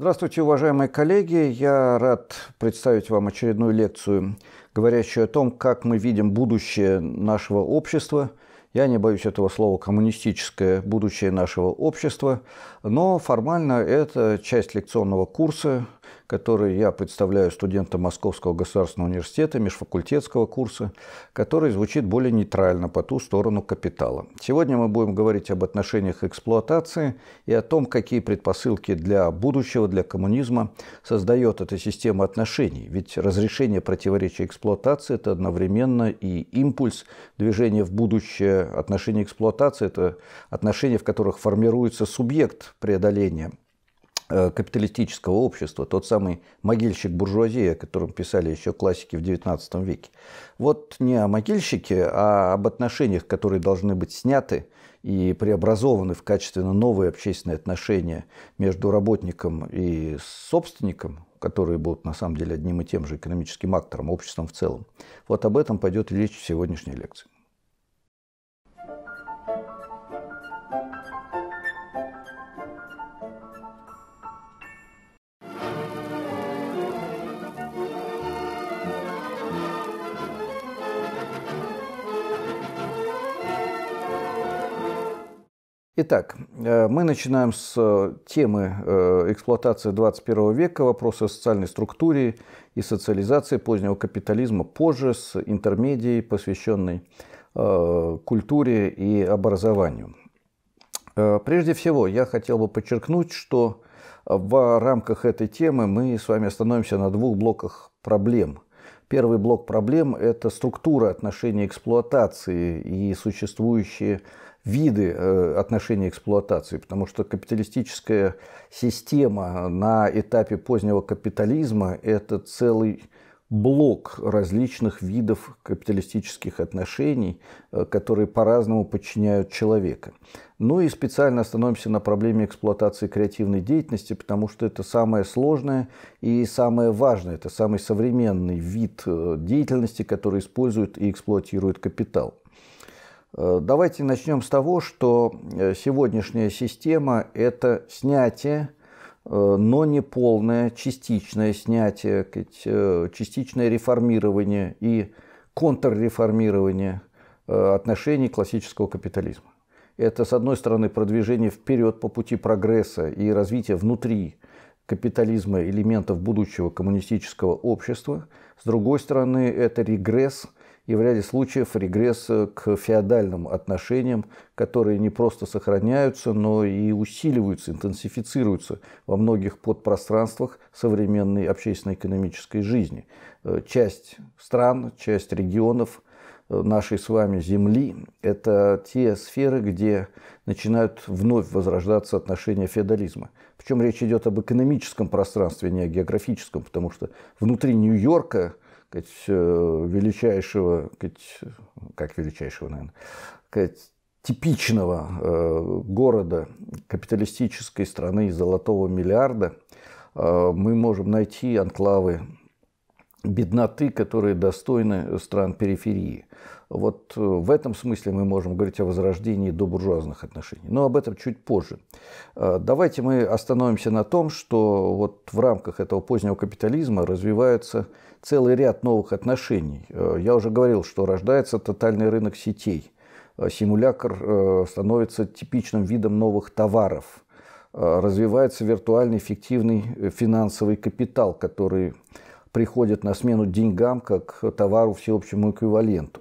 Здравствуйте, уважаемые коллеги! Я рад представить вам очередную лекцию, говорящую о том, как мы видим будущее нашего общества. Я не боюсь этого слова «коммунистическое будущее нашего общества», но формально это часть лекционного курса, который я представляю студентам Московского государственного университета, межфакультетского курса, который звучит более нейтрально по ту сторону капитала. Сегодня мы будем говорить об отношениях эксплуатации и о том, какие предпосылки для будущего, для коммунизма создает эта система отношений. Ведь разрешение противоречия эксплуатации – это одновременно и импульс движения в будущее. Отношения эксплуатации – это отношения, в которых формируется субъект преодоления – Э, капиталистического общества, тот самый могильщик буржуазии, о котором писали еще классики в XIX веке. Вот не о могильщике, а об отношениях, которые должны быть сняты и преобразованы в качественно новые общественные отношения между работником и собственником, которые будут на самом деле одним и тем же экономическим актором, обществом в целом. Вот об этом пойдет речь в сегодняшней лекции. Итак, э, мы начинаем с э, темы э, эксплуатации 21 века, вопросы о социальной структуре и социализации позднего капитализма позже с интермедией, посвященной культуре и образованию. Прежде всего, я хотел бы подчеркнуть, что в рамках этой темы мы с вами остановимся на двух блоках проблем – Первый блок проблем – это структура отношений эксплуатации и существующие виды э, отношений эксплуатации, потому что капиталистическая система на этапе позднего капитализма – это целый блок различных видов капиталистических отношений, э, которые по-разному подчиняют человека. Ну и специально остановимся на проблеме эксплуатации креативной деятельности, потому что это самое сложное и самое важное, это самый современный вид э, деятельности, который использует и эксплуатирует капитал. Э, давайте начнем с того, что сегодняшняя система – это снятие Э, но не полное, частичное снятие, э, частичное реформирование и контрреформирование э, отношений классического капитализма. Это, с одной стороны, продвижение вперед по пути прогресса и развития внутри капитализма элементов будущего коммунистического общества. С другой стороны, это регресс – и в ряде случаев регресс к феодальным отношениям, которые не просто сохраняются, но и усиливаются, интенсифицируются во многих подпространствах современной общественно-экономической жизни. Э, часть стран, часть регионов э, нашей с вами земли – это те сферы, где начинают вновь возрождаться отношения феодализма. Причем речь идет об экономическом пространстве, не о географическом, потому что внутри Нью-Йорка – сказать, величайшего, как величайшего, наверное, сказать, типичного э, города капиталистической страны золотого миллиарда, э, мы можем найти анклавы бедноты, которые достойны стран периферии. Вот э, в этом смысле мы можем говорить о возрождении добуржуазных отношений. Но об этом чуть позже. Давайте мы остановимся на том, что вот в рамках этого позднего капитализма развиваются целый ряд новых отношений. Э, я уже говорил, что рождается тотальный рынок сетей. Э, симулятор э, становится типичным видом новых товаров. Развивается виртуальный фиктивный финансовый капитал, который приходит на смену деньгам как товару всеобщему эквиваленту.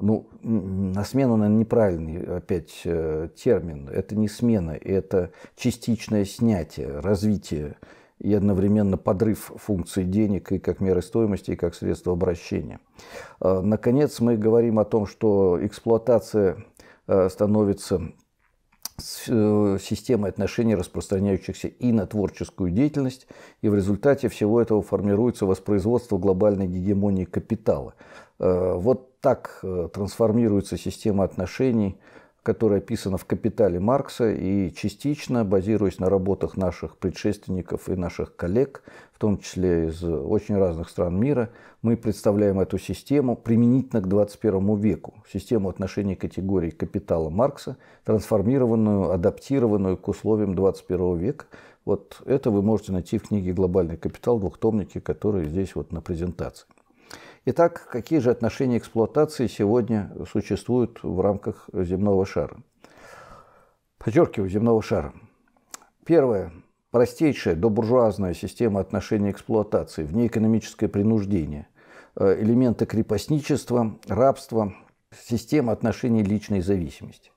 Ну, на смену, наверное, неправильный опять термин. Это не смена, это частичное снятие, развитие и одновременно подрыв функций денег и как меры стоимости, и как средства обращения. А, наконец, мы говорим о том, что эксплуатация э, становится э, системой отношений, распространяющихся и на творческую деятельность, и в результате всего этого формируется воспроизводство глобальной гегемонии капитала. Э, вот так трансформируется система отношений – которая описана в «Капитале Маркса» и частично, базируясь на работах наших предшественников и наших коллег, в том числе из очень разных стран мира, мы представляем эту систему применительно к 21 веку, систему отношений категории капитала Маркса, трансформированную, адаптированную к условиям 21 века. Вот это вы можете найти в книге «Глобальный капитал» двухтомнике, который здесь вот на презентации. Итак, какие же отношения эксплуатации сегодня существуют в рамках земного шара? Подчеркиваю, земного шара. Первое. Простейшая добуржуазная система отношений эксплуатации, внеэкономическое принуждение, э, элементы крепостничества, рабства, система отношений личной зависимости.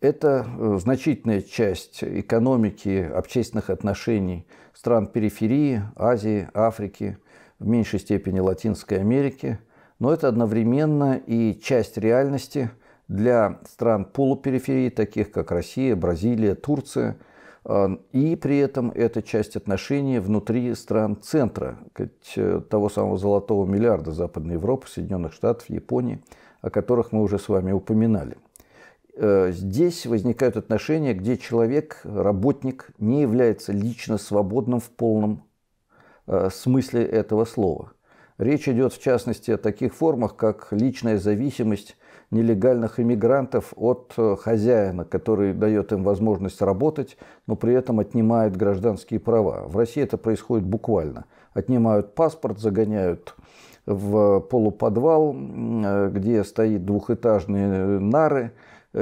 Это э, значительная часть экономики, общественных отношений стран периферии, Азии, Африки – в меньшей степени Латинской Америки, но это одновременно и часть реальности для стран полупериферии, таких как Россия, Бразилия, Турция, а, и при этом это часть отношений внутри стран центра, э, того самого золотого миллиарда Западной Европы, Соединенных Штатов, Японии, о которых мы уже с вами упоминали э, здесь возникают отношения, где человек, работник, не является лично свободным в полном Э, смысле этого слова. Речь идет, в частности, о таких формах, как личная зависимость нелегальных иммигрантов от э, хозяина, который дает им возможность работать, но при этом отнимает гражданские права. В России это происходит буквально. Отнимают паспорт, загоняют в полуподвал, э, где стоит двухэтажные нары.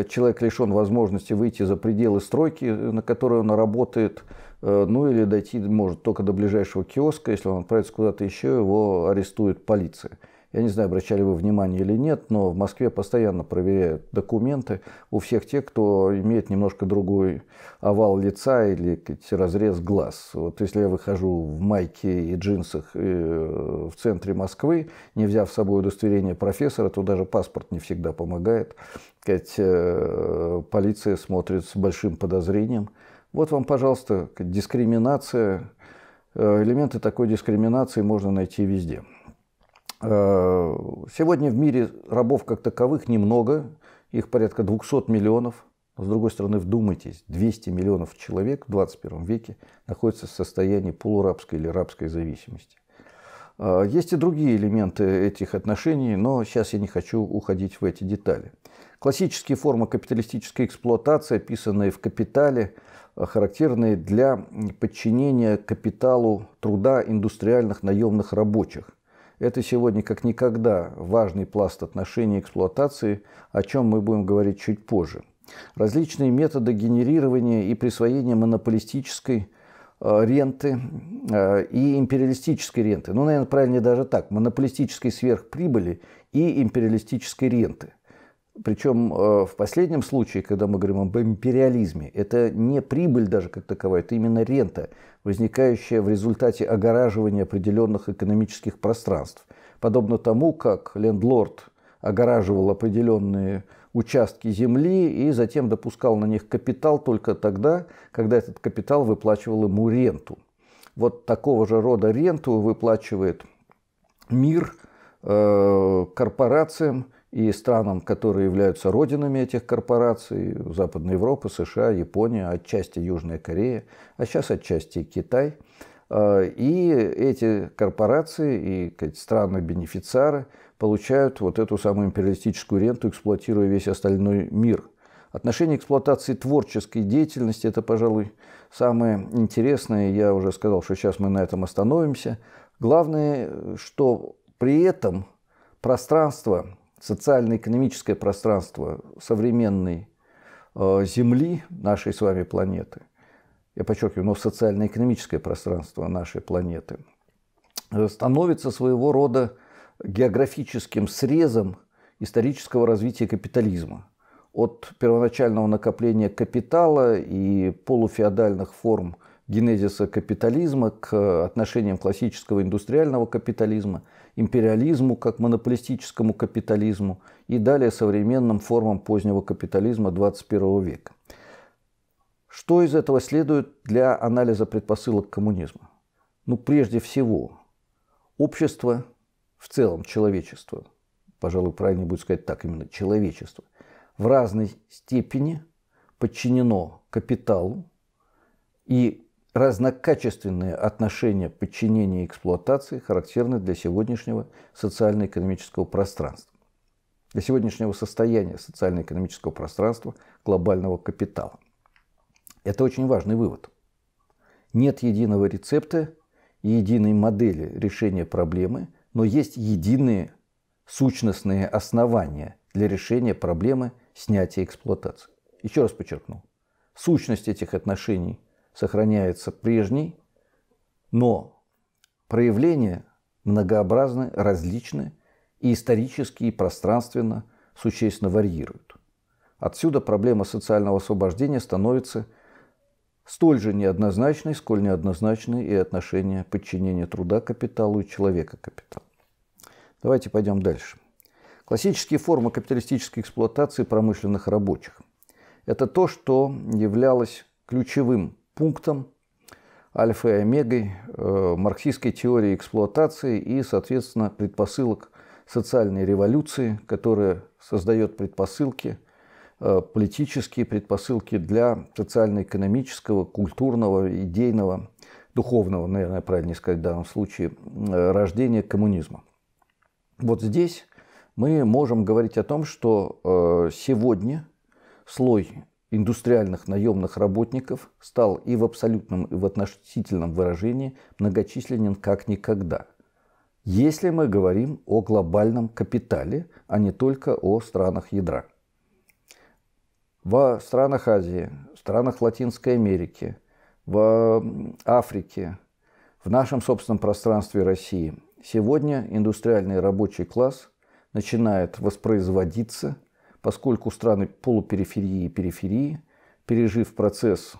Человек лишен возможности выйти за пределы стройки, на которой он работает – Э, ну или дойти может только до ближайшего киоска, если он отправится куда-то еще, его арестует полиция. Я не знаю, обращали вы внимание или нет, но в Москве постоянно проверяют документы у всех тех, кто имеет немножко другой овал лица или разрез глаз. Вот если я выхожу в майке и джинсах э, в центре Москвы, не взяв с собой удостоверение профессора, то даже паспорт не всегда помогает. Э, полиция смотрит с большим подозрением вот вам, пожалуйста, дискриминация. Э, элементы такой дискриминации можно найти везде. Э, сегодня в мире рабов как таковых немного, их порядка 200 миллионов. С другой стороны, вдумайтесь, 200 миллионов человек в 21 веке находятся в состоянии полурабской или рабской зависимости. Э, есть и другие элементы этих отношений, но сейчас я не хочу уходить в эти детали. Классические формы капиталистической эксплуатации, описанные в «Капитале», характерные для подчинения капиталу труда индустриальных наемных рабочих. Это сегодня как никогда важный пласт отношений эксплуатации, о чем мы будем говорить чуть позже. Различные методы генерирования и присвоения монополистической э, ренты э, и империалистической ренты. Ну, наверное, правильнее даже так. Монополистической сверхприбыли и империалистической ренты. Причем э, в последнем случае, когда мы говорим об империализме, это не прибыль даже как таковая, это именно рента, возникающая в результате огораживания определенных экономических пространств. Подобно тому, как лендлорд огораживал определенные участки земли и затем допускал на них капитал только тогда, когда этот капитал выплачивал ему ренту. Вот такого же рода ренту выплачивает мир э, корпорациям, и странам, которые являются родинами этих корпораций, Западная Европа, США, Япония, отчасти Южная Корея, а сейчас отчасти Китай. А, и эти корпорации и страны-бенефициары получают вот эту самую империалистическую ренту, эксплуатируя весь остальной мир. Отношение эксплуатации творческой деятельности – это, пожалуй, самое интересное. Я уже сказал, что сейчас мы на этом остановимся. Главное, что при этом пространство социально-экономическое пространство современной э, Земли, нашей с вами планеты, я подчеркиваю, но социально-экономическое пространство нашей планеты, э, становится своего рода географическим срезом исторического развития капитализма. От первоначального накопления капитала и полуфеодальных форм генезиса капитализма к отношениям классического индустриального капитализма – империализму как монополистическому капитализму и далее современным формам позднего капитализма 21 века. Что из этого следует для анализа предпосылок коммунизма? Ну, прежде всего, общество в целом, человечество, пожалуй, правильнее будет сказать так, именно человечество, в разной степени подчинено капиталу и Разнокачественные отношения подчинения и эксплуатации характерны для сегодняшнего социально-экономического пространства, для сегодняшнего состояния социально-экономического пространства глобального капитала. Это очень важный вывод. Нет единого рецепта и единой модели решения проблемы, но есть единые сущностные основания для решения проблемы снятия эксплуатации. Еще раз подчеркну, сущность этих отношений – сохраняется прежний, но проявления многообразны, различны и исторически и пространственно существенно варьируют. Отсюда проблема социального освобождения становится столь же неоднозначной, сколь неоднозначны и отношения подчинения труда капиталу и человека капиталу. Давайте пойдем дальше. Классические формы капиталистической эксплуатации промышленных рабочих. Это то, что являлось ключевым пунктом, альфа и омегой э, марксистской теории эксплуатации и, соответственно, предпосылок социальной революции, которая создает предпосылки, э, политические предпосылки для социально-экономического, культурного, идейного, духовного, наверное, ну, правильнее сказать в данном случае, э, рождения коммунизма. Вот здесь мы можем говорить о том, что сегодня слой индустриальных наемных работников стал и в абсолютном, и в относительном выражении многочисленен как никогда. Если мы говорим о глобальном капитале, а не только о странах ядра. В странах Азии, в странах Латинской Америки, в Африке, в нашем собственном пространстве России сегодня индустриальный рабочий класс начинает воспроизводиться – поскольку страны полупериферии и периферии, пережив процесс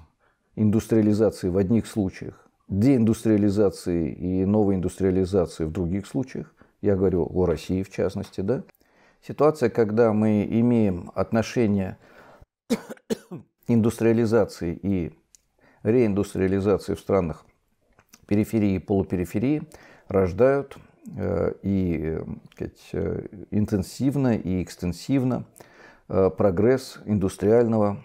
индустриализации в одних случаях, деиндустриализации и новой индустриализации в других случаях, я говорю о России в частности, да, ситуация, когда мы имеем отношение индустриализации и реиндустриализации в странах периферии и полупериферии, рождают э, и э, сказать, э, интенсивно и экстенсивно Э, прогресс индустриального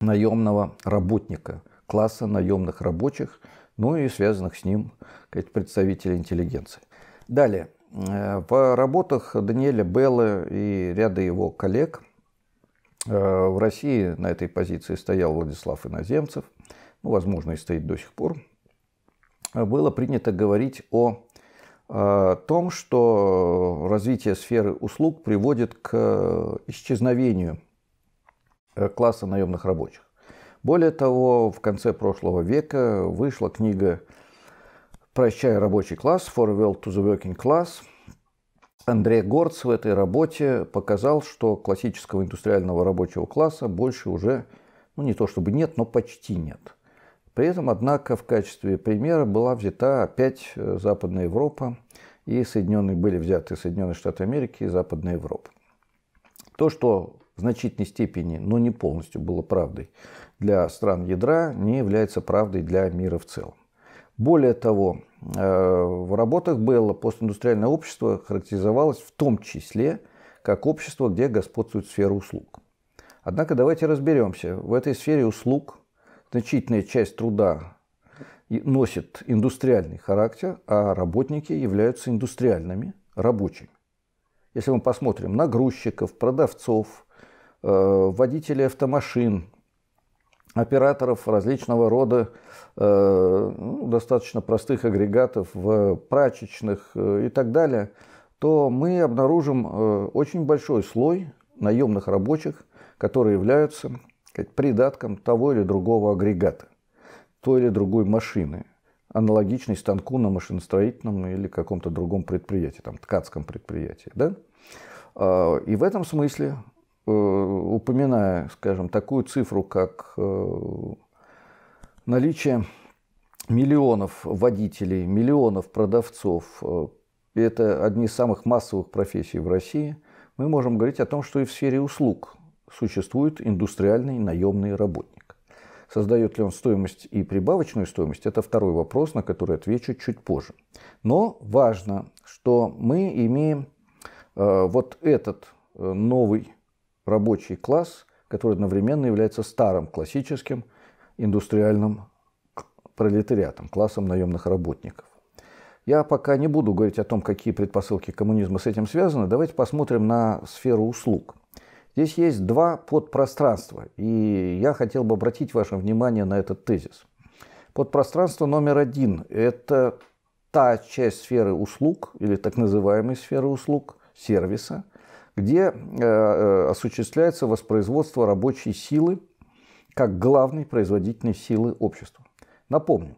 наемного работника, класса наемных рабочих, ну и связанных с ним представителей интеллигенции. Далее, э, в работах Даниэля Белла и ряда его коллег э, в России на этой позиции стоял Владислав Иноземцев, ну, возможно, и стоит до сих пор, было принято говорить о том, что развитие сферы услуг приводит к э, исчезновению э, класса наемных рабочих. Более того, в конце прошлого века вышла книга «Прощай рабочий класс. Farewell to the Working Class». Андрей Горц в этой работе показал, что классического индустриального рабочего класса больше уже, ну не то чтобы нет, но почти нет – при этом, однако, в качестве примера была взята опять э, Западная Европа, и Соединенные были взяты Соединенные Штаты Америки и Западная Европа. То, что в значительной степени, но не полностью было правдой для стран ядра, не является правдой для мира в целом. Более того, э, в работах Белла постиндустриальное общество характеризовалось в том числе как общество, где господствует сфера услуг. Однако давайте разберемся, в этой сфере услуг значительная часть труда носит индустриальный характер, а работники являются индустриальными рабочими. Если мы посмотрим на грузчиков, продавцов, э, водителей автомашин, операторов различного рода э, ну, достаточно простых агрегатов в прачечных э, и так далее, то мы обнаружим очень большой слой наемных рабочих, которые являются сказать, придатком того или другого агрегата, той или другой машины, аналогичной станку на машиностроительном или каком-то другом предприятии, там, ткацком предприятии. Да? А, и в этом смысле, э, упоминая, скажем, такую цифру, как э, наличие миллионов водителей, миллионов продавцов, э, это одни из самых массовых профессий в России, мы можем говорить о том, что и в сфере услуг существует индустриальный наемный работник. Создает ли он стоимость и прибавочную стоимость, это второй вопрос, на который отвечу чуть позже. Но важно, что мы имеем э, вот этот э, новый рабочий класс, который одновременно является старым классическим индустриальным пролетариатом, классом наемных работников. Я пока не буду говорить о том, какие предпосылки коммунизма с этим связаны. Давайте посмотрим на сферу услуг. Здесь есть два подпространства, и я хотел бы обратить ваше внимание на этот тезис. Подпространство номер один – это та часть сферы услуг, или так называемой сферы услуг, сервиса, где э, э осуществляется воспроизводство рабочей силы как главной производительной силы общества. Напомню,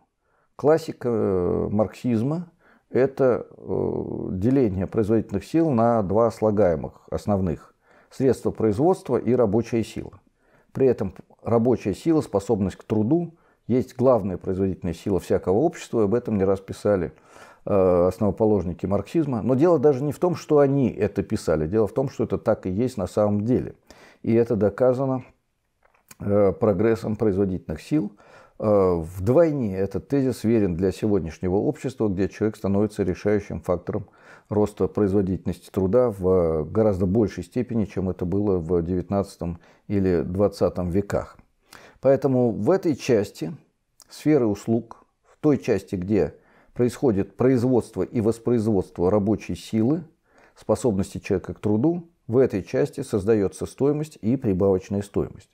классика э, марксизма – это э, деление производительных сил на два слагаемых основных средства производства и рабочая сила. При этом рабочая сила, способность к труду есть главная производительная сила всякого общества, и об этом не раз писали э, основоположники марксизма. Но дело даже не в том, что они это писали, дело в том, что это так и есть на самом деле. И это доказано э, прогрессом производительных сил – Э, вдвойне этот тезис верен для сегодняшнего общества, где человек становится решающим фактором роста производительности труда в гораздо большей степени, чем это было в XIX или XX веках. Поэтому в этой части сферы услуг, в той части, где происходит производство и воспроизводство рабочей силы, способности человека к труду, в этой части создается стоимость и прибавочная стоимость.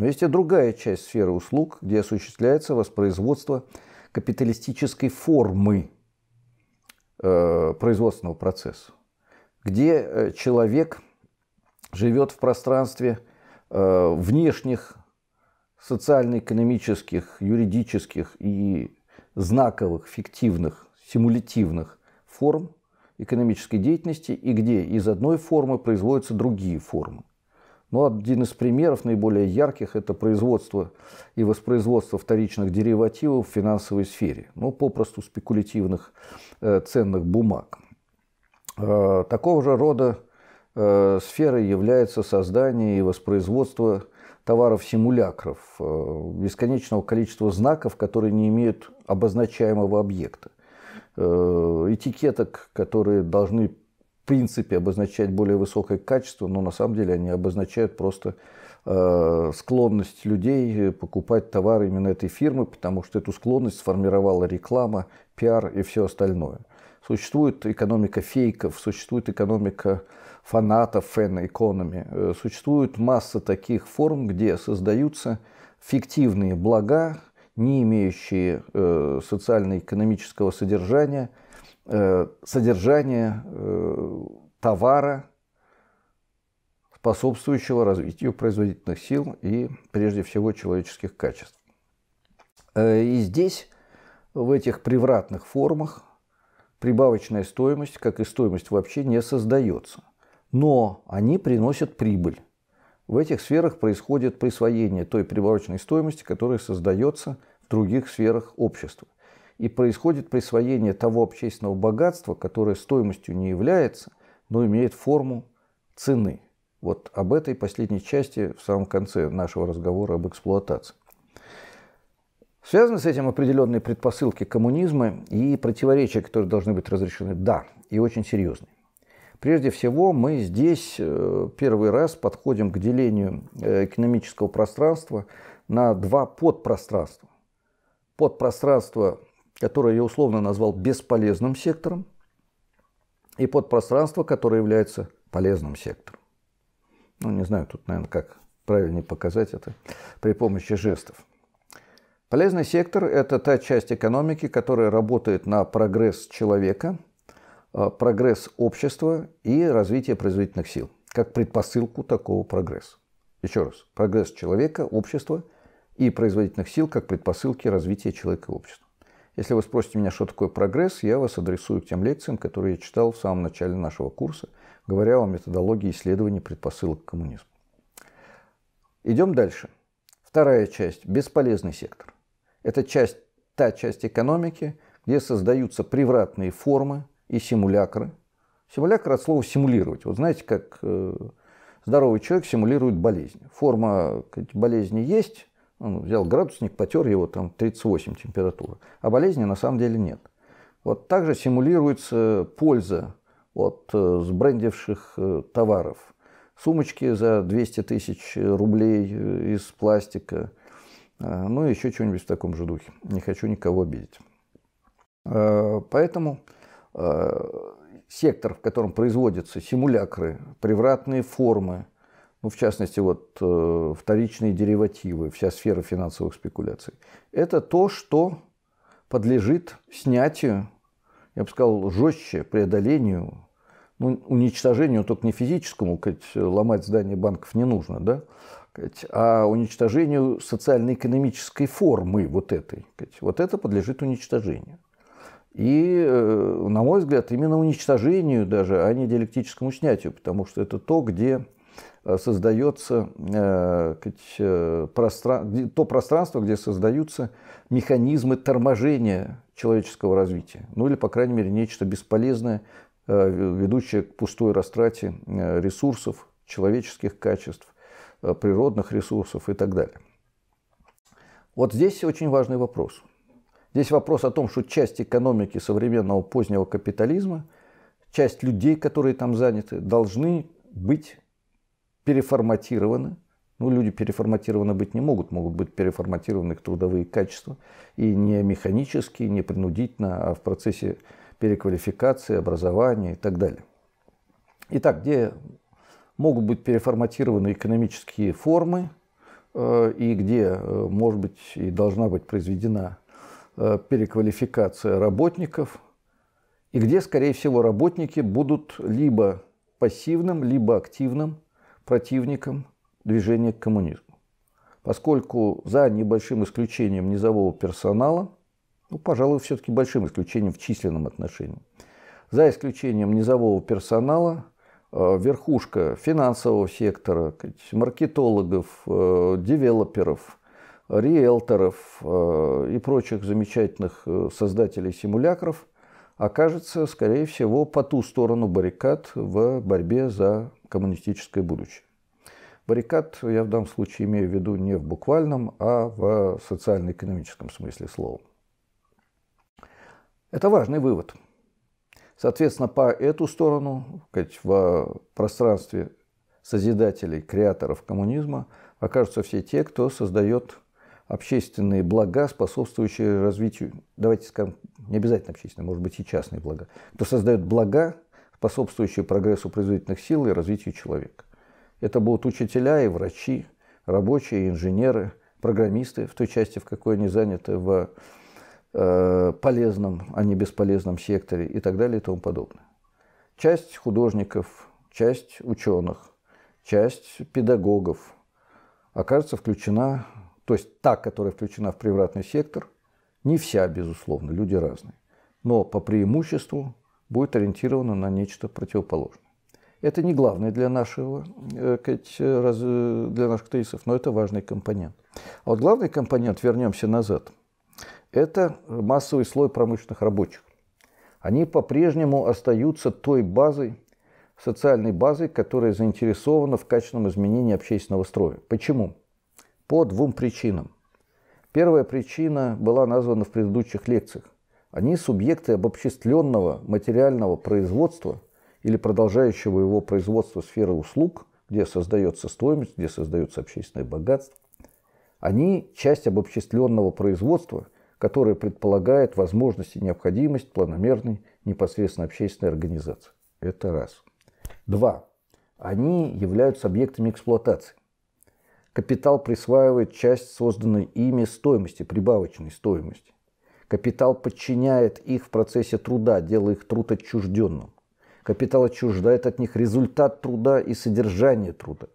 Но есть и другая часть сферы услуг, где осуществляется воспроизводство капиталистической формы э, производственного процесса, где э, человек живет в пространстве э, внешних социально-экономических, юридических и знаковых, фиктивных, симулятивных форм экономической деятельности и где из одной формы производятся другие формы. Но ну, один из примеров наиболее ярких – это производство и воспроизводство вторичных деривативов в финансовой сфере, ну, попросту спекулятивных э, ценных бумаг. Э, такого же рода э, сферой является создание и воспроизводство товаров-симулякров, э, бесконечного количества знаков, которые не имеют обозначаемого объекта, э, этикеток, которые должны принципе обозначать более высокое качество, но на самом деле они обозначают просто э, склонность людей э, покупать товары именно этой фирмы, потому что эту склонность сформировала реклама, пиар и все остальное. Существует экономика фейков, существует экономика фанатов, фэн-экономи. Э, существует масса таких форм, где создаются фиктивные блага, не имеющие социально-экономического содержания – Э, содержание э, товара, способствующего развитию производительных сил и, прежде всего, человеческих качеств. Э, и здесь, в этих превратных формах, прибавочная стоимость, как и стоимость вообще, не создается. Но они приносят прибыль. В этих сферах происходит присвоение той прибавочной стоимости, которая создается в других сферах общества – и происходит присвоение того общественного богатства, которое стоимостью не является, но имеет форму цены. Вот об этой последней части в самом конце нашего разговора об эксплуатации. Связаны с этим определенные предпосылки коммунизма и противоречия, которые должны быть разрешены. Да, и очень серьезные. Прежде всего, мы здесь э, первый раз подходим к делению э, экономического пространства на два подпространства. Подпространство которое я условно назвал бесполезным сектором, и подпространство, которое является полезным сектором. Ну, не знаю, тут, наверное, как правильнее показать это при помощи жестов. Полезный сектор – это та часть экономики, которая работает на прогресс человека, э, прогресс общества и развитие производительных сил, как предпосылку такого прогресса. Еще раз, прогресс человека, общества и производительных сил как предпосылки развития человека и общества. Если вы спросите меня, что такое прогресс, я вас адресую к тем лекциям, которые я читал в самом начале нашего курса, говоря о методологии исследований предпосылок к коммунизму. Идем дальше. Вторая часть – бесполезный сектор. Это часть, та часть экономики, где создаются превратные формы и симулякры. Симулякр от слова «симулировать». Вот знаете, как э, здоровый человек симулирует болезнь. Форма болезни есть, он взял градусник, потер его, там 38 температура. А болезни на самом деле нет. Вот также симулируется польза от э, сбрендивших э, товаров. Сумочки за 200 тысяч рублей э, из пластика. А, ну и еще что-нибудь в таком же духе. Не хочу никого обидеть. А, поэтому а, сектор, в котором производятся симулякры, превратные формы – ну, в частности, вот э, вторичные деривативы, вся сфера финансовых спекуляций, это то, что подлежит снятию, я бы сказал, жестче преодолению, ну, уничтожению только не физическому, ломать здание банков не нужно, да, а уничтожению социально-экономической формы вот этой. вот это подлежит уничтожению. И, э, на мой взгляд, именно уничтожению даже, а не диалектическому снятию, потому что это то, где Э, создается э, э, то пространство, где создаются механизмы торможения человеческого развития. Ну или, по крайней мере, нечто бесполезное, ведущее к пустой растрате ресурсов, человеческих качеств, природных ресурсов и так далее. Вот здесь очень важный вопрос. Здесь вопрос о том, что часть экономики современного позднего капитализма, часть людей, которые там заняты, должны быть переформатированы. Ну, люди переформатированы быть не могут, могут быть переформатированы их трудовые качества. И не механически, не принудительно, а в процессе переквалификации, образования и так далее. Итак, где могут быть переформатированы экономические формы э, и где, э, может быть, и должна быть произведена э, переквалификация работников, и где, скорее всего, работники будут либо пассивным, либо активным противником движения к коммунизму, поскольку за небольшим исключением низового персонала, ну, пожалуй, все-таки большим исключением в численном отношении, за исключением низового персонала, э, верхушка финансового сектора, маркетологов, э, девелоперов, риэлторов э, и прочих замечательных создателей симулякров – окажется, скорее всего, по ту сторону баррикад в борьбе за коммунистическое будущее. Баррикад я в данном случае имею в виду не в буквальном, а в социально-экономическом смысле слова. Это важный вывод. Соответственно, по эту сторону, в пространстве созидателей, креаторов коммунизма, окажутся все те, кто создает общественные блага, способствующие развитию, давайте скажем, не обязательно общественные, может быть и частные блага, кто создает блага, способствующие прогрессу производительных сил и развитию человека. Это будут учителя и врачи, рабочие, и инженеры, программисты в той части, в какой они заняты в э, полезном, а не бесполезном секторе и так далее и тому подобное. Часть художников, часть ученых, часть педагогов окажется включена то есть та, которая включена в привратный сектор, не вся, безусловно, люди разные, но по преимуществу будет ориентирована на нечто противоположное. Это не главное для, нашего, э, э, э, для наших тезисов, но это важный компонент. А вот главный компонент, вернемся назад, это массовый слой промышленных рабочих. Они по-прежнему остаются той базой, социальной базой, которая заинтересована в качественном изменении общественного строя. Почему? По двум причинам. Первая причина была названа в предыдущих лекциях. Они субъекты обобществленного материального производства или продолжающего его производства сферы услуг, где создается стоимость, где создается общественное богатство. Они часть обобществленного производства, которое предполагает возможность и необходимость планомерной непосредственно общественной организации. Это раз. Два. Они являются объектами эксплуатации. Капитал присваивает часть созданной ими стоимости, прибавочной стоимости. Капитал подчиняет их в процессе труда, делая их труд отчужденным. Капитал отчуждает от них результат труда и содержание труда.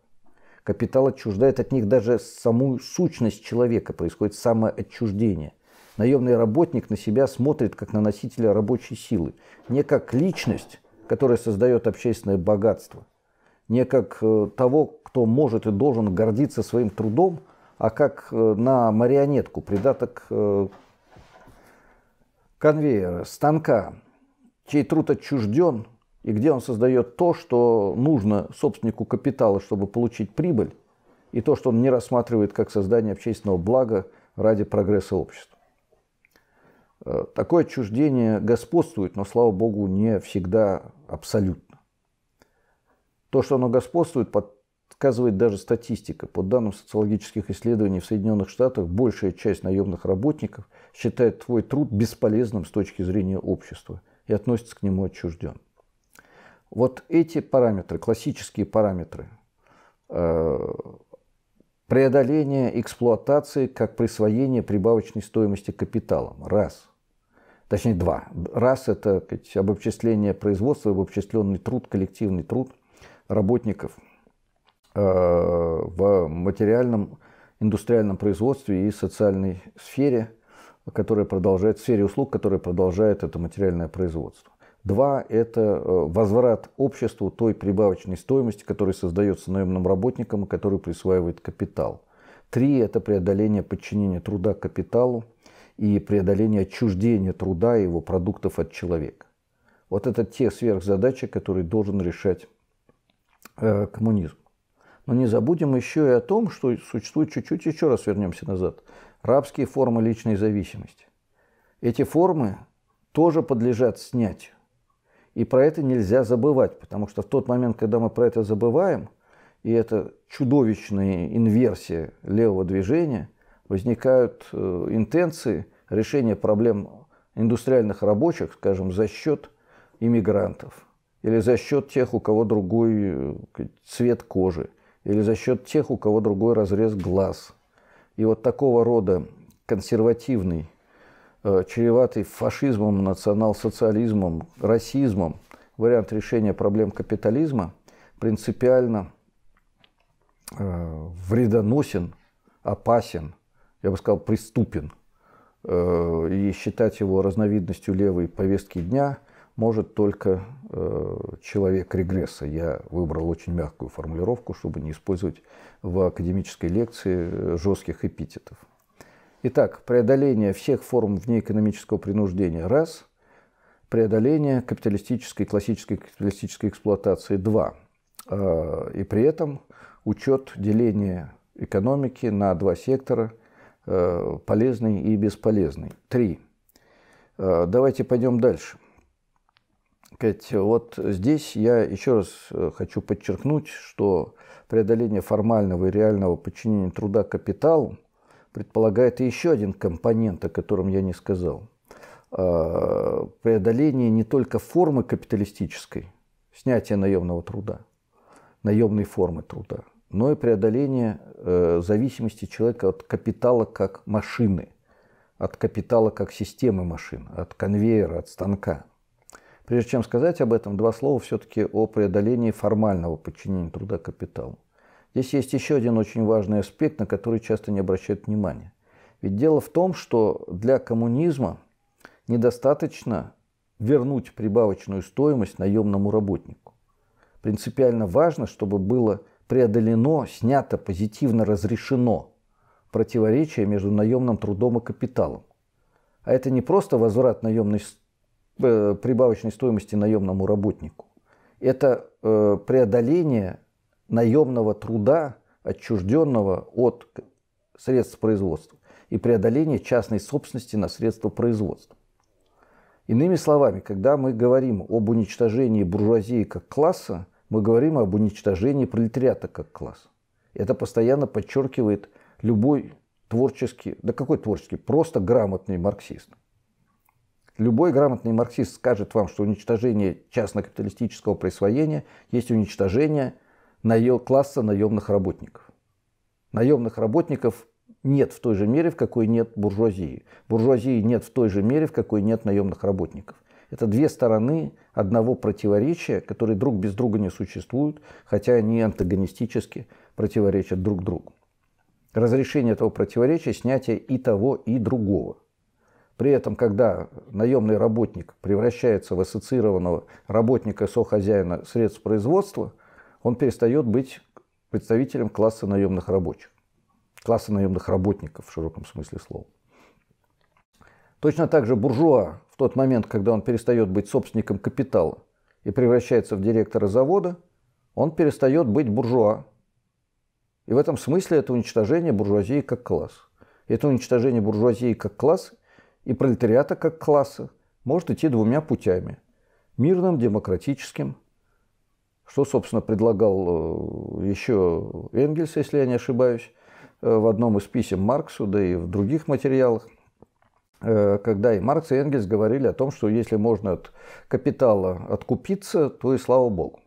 Капитал отчуждает от них даже саму сущность человека, происходит самое отчуждение. Наемный работник на себя смотрит как на носителя рабочей силы, не как личность, которая создает общественное богатство, не как э, того, кто может и должен гордиться своим трудом, а как э, на марионетку, придаток э, конвейера, станка, чей труд отчужден и где он создает то, что нужно собственнику капитала, чтобы получить прибыль, и то, что он не рассматривает как создание общественного блага ради прогресса общества. Э, такое отчуждение господствует, но, слава богу, не всегда абсолютно. То, что оно господствует, под подсказывает даже статистика. По данным социологических исследований в Соединенных Штатах, большая часть наемных работников считает твой труд бесполезным с точки зрения общества и относится к нему отчужден. Вот эти параметры, классические параметры, э, преодоление эксплуатации как присвоение прибавочной стоимости капиталом. Раз. Точнее, два. Раз – это сказать, обобществление производства, обобществленный труд, коллективный труд работников – Э, в материальном, индустриальном производстве и социальной сфере, которая продолжает, сфере услуг, которая продолжает это материальное производство. Два – это э, возврат обществу той прибавочной стоимости, которая создается наемным работником и которую присваивает капитал. Три – это преодоление подчинения труда капиталу и преодоление отчуждения труда и его продуктов от человека. Вот это те сверхзадачи, которые должен решать э, коммунизм. Но не забудем еще и о том, что существует чуть-чуть, еще раз вернемся назад, рабские формы личной зависимости. Эти формы тоже подлежат снятию. И про это нельзя забывать, потому что в тот момент, когда мы про это забываем, и это чудовищная инверсия левого движения, возникают э, интенции решения проблем индустриальных рабочих, скажем, за счет иммигрантов или за счет тех, у кого другой э, цвет кожи, или за счет тех, у кого другой разрез глаз. И вот такого рода консервативный, э, чреватый фашизмом, национал-социализмом, расизмом вариант решения проблем капитализма принципиально э, вредоносен, опасен, я бы сказал, преступен. Э, и считать его разновидностью левой повестки дня может только Э, человек регресса. Я выбрал очень мягкую формулировку, чтобы не использовать в академической лекции э, жестких эпитетов. Итак, преодоление всех форм внеэкономического принуждения – раз. Преодоление капиталистической, классической капиталистической эксплуатации – два. Э, и при этом учет деления экономики на два сектора – полезный и бесполезный. Три. Давайте пойдем дальше вот здесь я еще раз э, хочу подчеркнуть, что преодоление формального и реального подчинения труда капиталу предполагает еще один компонент, о котором я не сказал. А, преодоление не только формы капиталистической, снятие наемного труда, наемной формы труда, но и преодоление э, зависимости человека от капитала как машины, от капитала как системы машин, от конвейера, от станка – Прежде чем сказать об этом, два слова все-таки о преодолении формального подчинения труда капиталу. Здесь есть еще один очень важный аспект, на который часто не обращают внимания. Ведь дело в том, что для коммунизма недостаточно вернуть прибавочную стоимость наемному работнику. Принципиально важно, чтобы было преодолено, снято, позитивно разрешено противоречие между наемным трудом и капиталом. А это не просто возврат наемной Э, прибавочной стоимости наемному работнику. Это э, преодоление наемного труда, отчужденного от средств производства, и преодоление частной собственности на средства производства. Иными словами, когда мы говорим об уничтожении буржуазии как класса, мы говорим об уничтожении пролетариата как класса. Это постоянно подчеркивает любой творческий, да какой творческий, просто грамотный марксист. Любой грамотный марксист скажет вам, что уничтожение частно-капиталистического присвоения есть уничтожение наем, класса наемных работников. Наемных работников нет в той же мере, в какой нет буржуазии. Буржуазии нет в той же мере, в какой нет наемных работников. Это две стороны одного противоречия, которые друг без друга не существуют, хотя они антагонистически противоречат друг другу. Разрешение этого противоречия – снятие и того, и другого – при этом, когда наемный работник превращается в ассоциированного работника сохозяина средств производства, он перестает быть представителем класса наемных рабочих, класса наемных работников в широком смысле слова. Точно так же буржуа в тот момент, когда он перестает быть собственником капитала и превращается в директора завода, он перестает быть буржуа. И в этом смысле это уничтожение буржуазии как класс. Это уничтожение буржуазии как класс – и пролетариата как класса может идти двумя путями. Мирным, демократическим, что, собственно, предлагал э, еще Энгельс, если я не ошибаюсь, э, в одном из писем Марксу, да и в других материалах, э, когда и Маркс, и Энгельс говорили о том, что если можно от капитала откупиться, то и слава богу.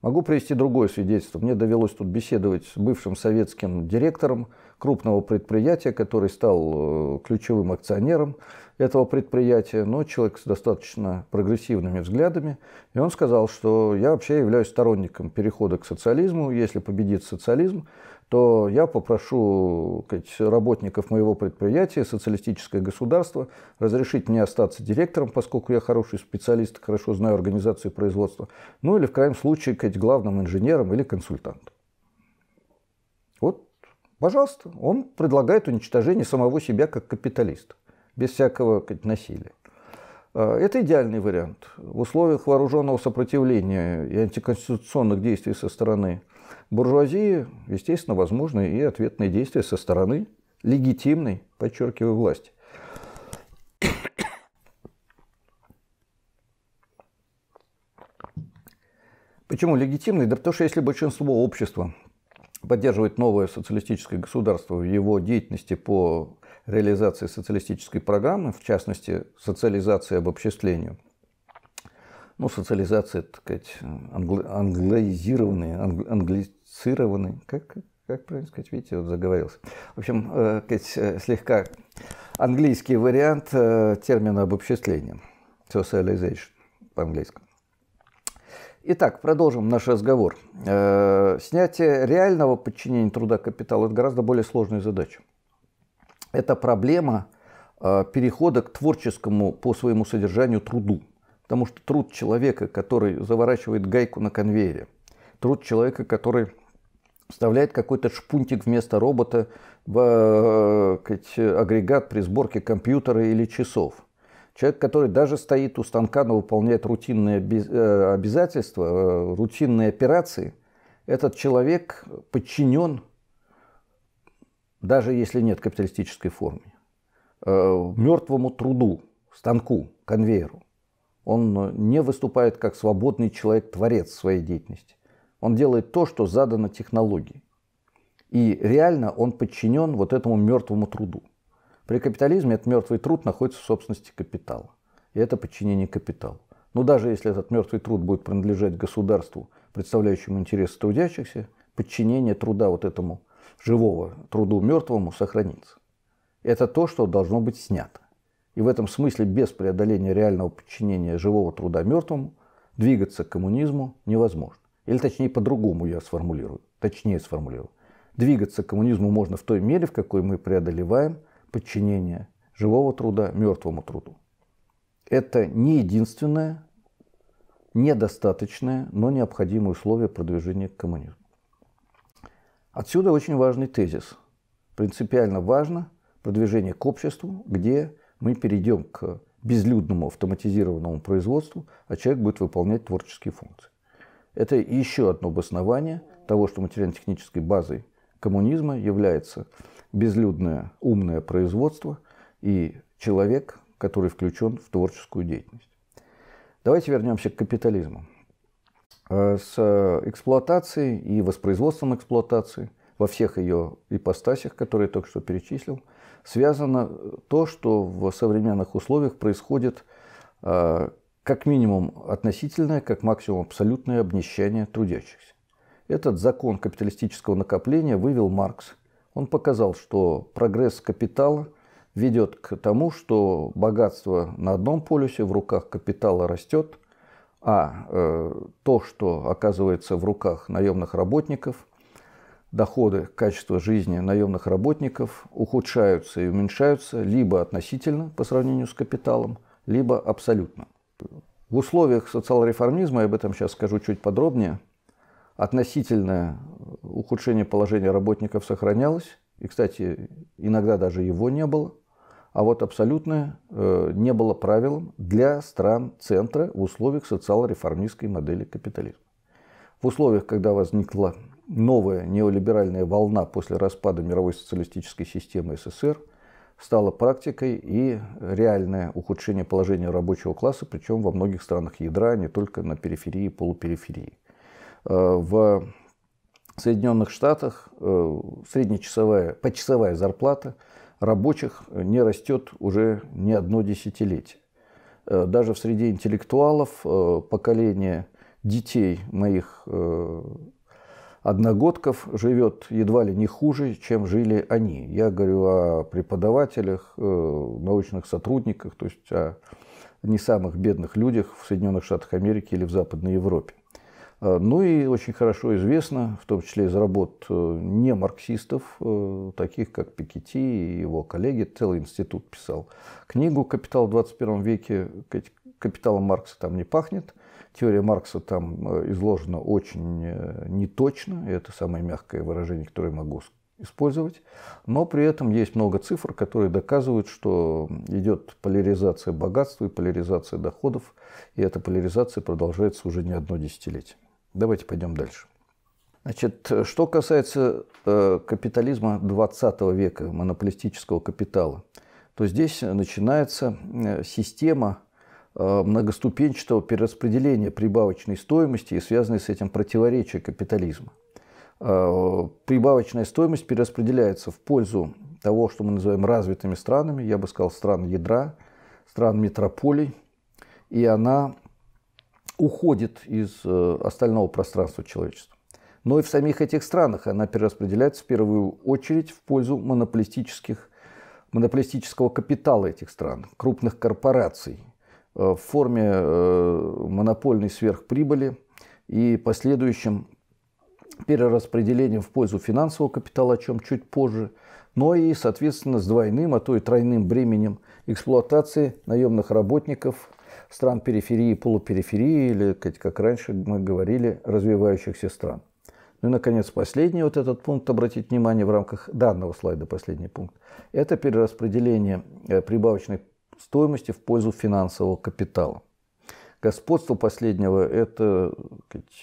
Могу привести другое свидетельство. Мне довелось тут беседовать с бывшим советским директором крупного предприятия, который стал э, ключевым акционером этого предприятия, но человек с достаточно прогрессивными взглядами. И он сказал, что я вообще являюсь сторонником перехода к социализму. Если победит социализм, то я попрошу работников моего предприятия, социалистическое государство, разрешить мне остаться директором, поскольку я хороший специалист, хорошо знаю организацию производства, ну или в крайнем случае сказать, главным инженером или консультантом. Пожалуйста, он предлагает уничтожение самого себя как капиталиста, без всякого как, насилия. Э, это идеальный вариант. В условиях вооруженного сопротивления и антиконституционных действий со стороны буржуазии, естественно, возможны и ответные действия со стороны легитимной, подчеркиваю, власти. Почему легитимный? Да потому что если большинство общества поддерживать новое социалистическое государство в его деятельности по реализации социалистической программы, в частности, социализации обобществлению. Ну, социализация, так сказать, англо- англоизированные, анг- англицированные, как, как правильно сказать, видите, вот заговорился. В общем, э, сказать, э, слегка английский вариант э, термина обобществления, socialization по-английски. Итак, продолжим наш разговор. Э, снятие реального подчинения труда капиталу – это гораздо более сложная задача. Это проблема э, перехода к творческому по своему содержанию труду. Потому что труд человека, который заворачивает гайку на конвейере, труд человека, который вставляет какой-то шпунтик вместо робота в э, агрегат при сборке компьютера или часов – Человек, который даже стоит у станка, но выполняет рутинные э, обязательства, э, рутинные операции, этот человек подчинен, даже если нет капиталистической формы, э, мертвому труду, станку, конвейеру. Он не выступает как свободный человек-творец своей деятельности. Он делает то, что задано технологией. И реально он подчинен вот этому мертвому труду. При капитализме этот мертвый труд находится в собственности капитала. И это подчинение капиталу. Но даже если этот мертвый труд будет принадлежать государству, представляющему интересы трудящихся, подчинение труда вот этому живого труду мертвому сохранится. Это то, что должно быть снято. И в этом смысле без преодоления реального подчинения живого труда мертвому двигаться к коммунизму невозможно. Или точнее по-другому я сформулирую, точнее сформулирую. Двигаться к коммунизму можно в той мере, в какой мы преодолеваем подчинения живого труда мертвому труду. Это не единственное, недостаточное, но необходимое условие продвижения к коммунизму. Отсюда очень важный тезис. Принципиально важно продвижение к обществу, где мы перейдем к безлюдному автоматизированному производству, а человек будет выполнять творческие функции. Это еще одно обоснование того, что материально-технической базой коммунизма является безлюдное умное производство и человек, который включен в творческую деятельность. Давайте вернемся к капитализму. Э, с э, эксплуатацией и воспроизводством эксплуатации во всех ее ипостасях, которые я только что перечислил, связано то, что в современных условиях происходит э, как минимум относительное, как максимум абсолютное обнищание трудящихся. Этот закон капиталистического накопления вывел Маркс он показал, что прогресс капитала ведет к тому, что богатство на одном полюсе в руках капитала растет, а э, то, что оказывается в руках наемных работников, доходы, качество жизни наемных работников ухудшаются и уменьшаются либо относительно по сравнению с капиталом, либо абсолютно. В условиях социал-реформизма, я об этом сейчас скажу чуть подробнее, относительное ухудшение положения работников сохранялось. И, кстати, иногда даже его не было. А вот абсолютное э, не было правилом для стран центра в условиях социал-реформистской модели капитализма. В условиях, когда возникла новая неолиберальная волна после распада мировой социалистической системы СССР, стала практикой и реальное ухудшение положения рабочего класса, причем во многих странах ядра, а не только на периферии и полупериферии. Э, в Соединенных Штатах э, среднечасовая, почасовая зарплата рабочих не растет уже не одно десятилетие. Э, даже в среде интеллектуалов поколение детей моих одногодков живет едва ли не хуже, чем жили они. Я говорю о преподавателях, научных сотрудниках, то есть о не самых бедных людях в Соединенных Штатах Америки или в Западной Европе. Э, ну и очень хорошо известно, в том числе из работ э, не марксистов, э, таких как Пикетти и его коллеги, целый институт писал книгу «Капитал в 21 веке». Капиталом Маркса там не пахнет. Теория Маркса там изложена очень неточно. Это самое мягкое выражение, которое я могу использовать. Но при этом есть много цифр, которые доказывают, что идет поляризация богатства и поляризация доходов. И эта поляризация продолжается уже не одно десятилетие. Давайте пойдем дальше. Значит, что касается э, капитализма 20 века, монополистического капитала, то здесь начинается э, система э, многоступенчатого перераспределения прибавочной стоимости и связанные с этим противоречия капитализма. Э, прибавочная стоимость перераспределяется в пользу того, что мы называем развитыми странами, я бы сказал, стран ядра, стран метрополий, и она уходит из э, остального пространства человечества. Но и в самих этих странах она перераспределяется в первую очередь в пользу монополистических, монополистического капитала этих стран, крупных корпораций э, в форме э, монопольной сверхприбыли и последующим перераспределением в пользу финансового капитала, о чем чуть позже, но и, соответственно, с двойным, а то и тройным бременем эксплуатации наемных работников стран периферии, полупериферии или, как раньше мы говорили, развивающихся стран. Ну и, наконец, последний вот этот пункт, обратить внимание в рамках данного слайда, последний пункт, это перераспределение э, прибавочной стоимости в пользу финансового капитала. Господство последнего – это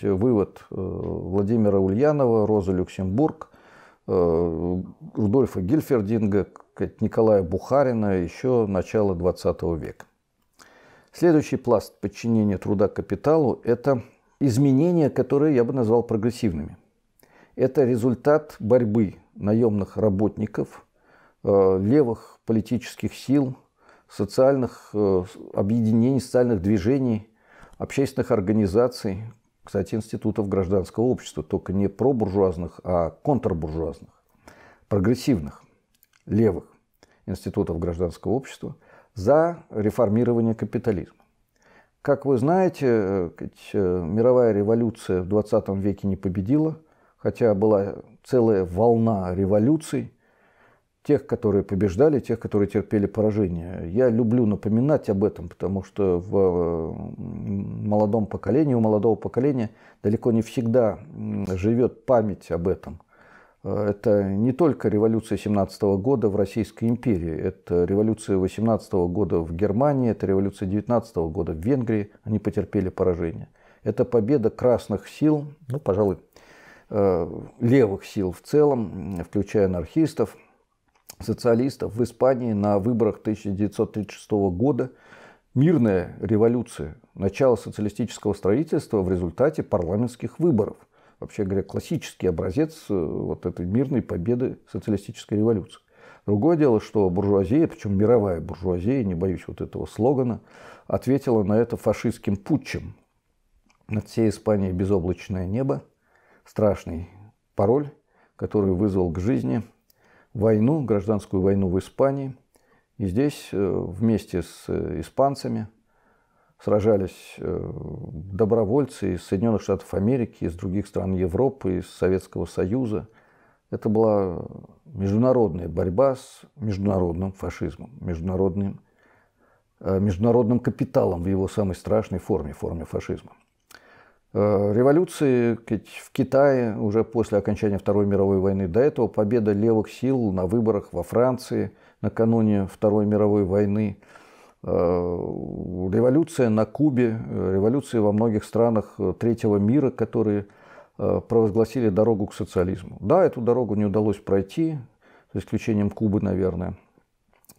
вывод э, Владимира Ульянова, Розы Люксембург, э, Рудольфа Гильфердинга, Николая Бухарина еще начала 20 века. Следующий пласт подчинения труда капиталу – это изменения, которые я бы назвал прогрессивными. Это результат борьбы наемных работников, э, левых политических сил, социальных э, объединений, социальных движений, общественных организаций, кстати, институтов гражданского общества, только не пробуржуазных, а контрбуржуазных, прогрессивных, левых институтов гражданского общества – за реформирование капитализма. Как вы знаете, э, э, мировая революция в 20 веке не победила, хотя была целая волна революций, тех, которые побеждали, тех, которые терпели поражение. Я люблю напоминать об этом, потому что в э, молодом поколении, у молодого поколения далеко не всегда живет память об этом. Э, это не только революция 17 года в Российской империи, это революция 18 года в Германии, это революция 19 года в Венгрии, они потерпели поражение. Это победа красных сил, ну, пожалуй, э, левых сил в целом, включая анархистов, социалистов в Испании на выборах 1936 года. Мирная революция, начало социалистического строительства в результате парламентских выборов – вообще говоря, классический образец э, вот этой мирной победы социалистической революции. Другое дело, что буржуазия, причем мировая буржуазия, не боюсь вот этого слогана, ответила на это фашистским путчем. Над всей Испанией безоблачное небо, страшный пароль, который вызвал к жизни войну, гражданскую войну в Испании. И здесь э, вместе с э, испанцами – сражались э, добровольцы из Соединенных Штатов Америки, из других стран Европы, из Советского Союза. Это была международная борьба с международным фашизмом, международным, э, международным капиталом в его самой страшной форме, форме фашизма. Э, революции в Китае уже после окончания Второй мировой войны, до этого победа левых сил на выборах во Франции накануне Второй мировой войны – Э, революция на Кубе, э, революции во многих странах э, третьего мира, которые провозгласили дорогу к социализму. Да, эту дорогу не удалось пройти, за исключением Кубы, наверное.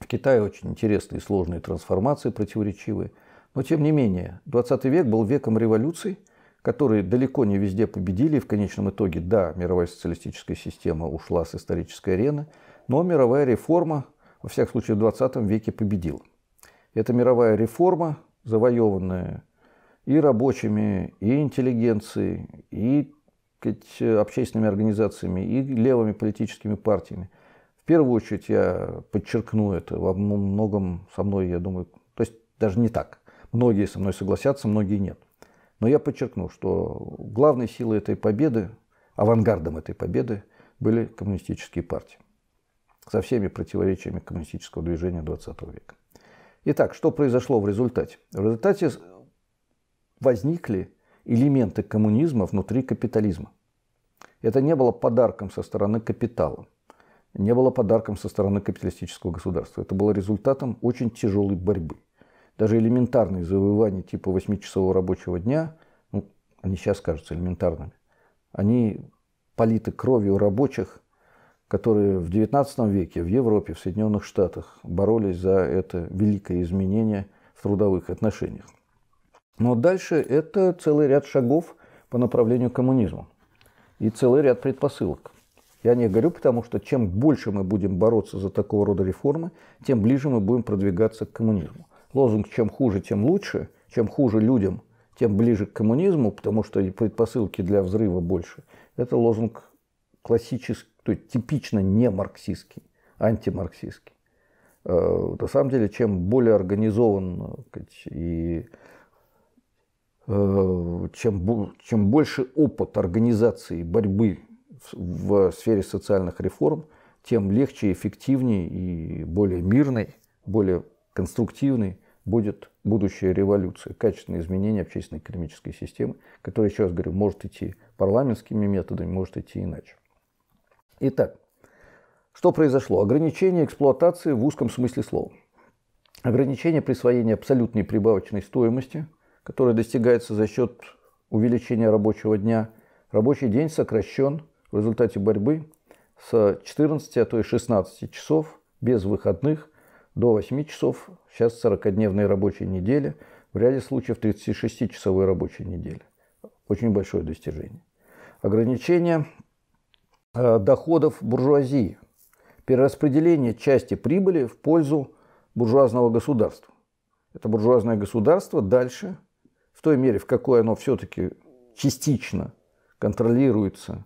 В Китае очень интересные и сложные трансформации, противоречивые. Но тем не менее, 20 век был веком революций, которые далеко не везде победили. И в конечном итоге, да, мировая социалистическая система ушла с исторической арены, но мировая реформа, во всяком случае, в 20 веке победила. Это мировая реформа, завоеванная и рабочими, и интеллигенцией, и общественными организациями, и левыми политическими партиями. В первую очередь я подчеркну это, во многом со мной, я думаю, то есть даже не так. Многие со мной согласятся, многие нет. Но я подчеркну, что главной силой этой победы, авангардом этой победы были коммунистические партии со всеми противоречиями коммунистического движения 20 века. Итак, что произошло в результате? В результате возникли элементы коммунизма внутри капитализма. Это не было подарком со стороны капитала, не было подарком со стороны капиталистического государства. Это было результатом очень тяжелой борьбы. Даже элементарные завоевания типа 8-часового рабочего дня, ну, они сейчас кажутся элементарными, они политы кровью рабочих которые в XIX веке в Европе, в Соединенных Штатах боролись за это великое изменение в трудовых отношениях. Но дальше это целый ряд шагов по направлению к коммунизму и целый ряд предпосылок. Я не говорю, потому что чем больше мы будем бороться за такого рода реформы, тем ближе мы будем продвигаться к коммунизму. Лозунг «чем хуже, тем лучше», «чем хуже людям, тем ближе к коммунизму», потому что и предпосылки для взрыва больше. Это лозунг классический то есть типично не марксистский, антимарксистский. Э, на самом деле, чем более организован э, и э, чем, чем больше опыт организации борьбы в сфере социальных реформ, тем легче, эффективнее и более мирной, более конструктивной будет будущая революция, качественные изменения общественной экономической системы, которая, еще раз говорю, может идти парламентскими методами, может идти иначе. Итак, что произошло? Ограничение эксплуатации в узком смысле слова. Ограничение присвоения абсолютной прибавочной стоимости, которая достигается за счет увеличения рабочего дня. Рабочий день сокращен в результате борьбы с 14, а то и 16 часов без выходных до 8 часов, сейчас 40-дневной рабочей недели, в ряде случаев 36-часовой рабочей недели. Очень большое достижение. Ограничение Э, доходов буржуазии, перераспределение части прибыли в пользу буржуазного государства. Это буржуазное государство дальше, в той мере, в какой оно все-таки частично контролируется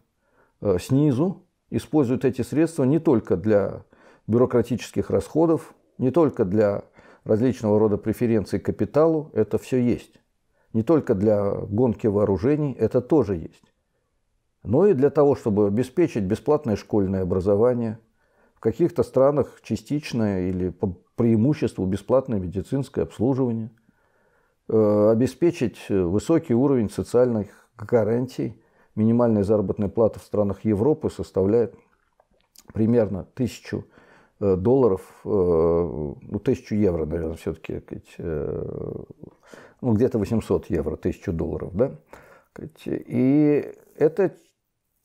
э, снизу, использует эти средства не только для бюрократических расходов, не только для различного рода преференций капиталу, это все есть. Не только для гонки вооружений, это тоже есть но ну и для того, чтобы обеспечить бесплатное школьное образование, в каких-то странах частичное или по преимуществу бесплатное медицинское обслуживание, э, обеспечить высокий уровень социальных гарантий. Минимальная заработная плата в странах Европы составляет примерно тысячу э, долларов, э, ну, тысячу евро, наверное, все-таки, ну, где-то 800 евро, тысячу долларов, да? И это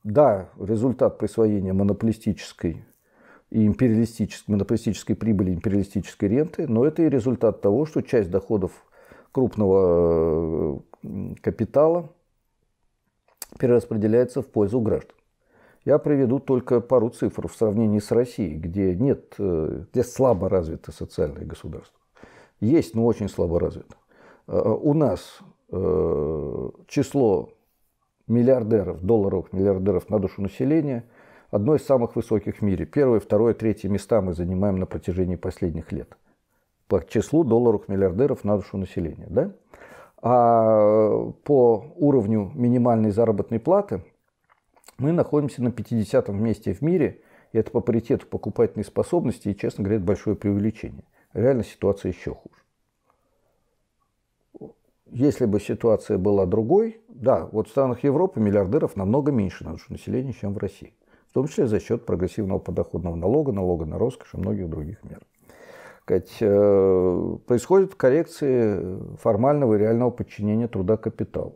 да, результат присвоения монополистической и империалистической, монополистической прибыли, империалистической ренты, но это и результат того, что часть доходов крупного э, капитала перераспределяется в пользу граждан. Я приведу только пару цифр в сравнении с Россией, где нет, э, где слабо развито социальное государство. Есть, но очень слабо развито. Э, у нас число миллиардеров, долларовых миллиардеров на душу населения одно из самых высоких в мире. Первое, второе, третье места мы занимаем на протяжении последних лет по числу долларовых миллиардеров на душу населения. Да? А по уровню минимальной заработной платы мы находимся на 50 месте в мире, и это по паритету покупательной способности, и, честно говоря, это большое преувеличение. Реально ситуация еще хуже. Если бы ситуация была другой, да, вот в странах Европы миллиардеров намного меньше на душу населения, чем в России. В том числе за счет прогрессивного подоходного налога, налога на роскошь и многих других мер. Э, происходят коррекции формального и реального подчинения труда капиталу.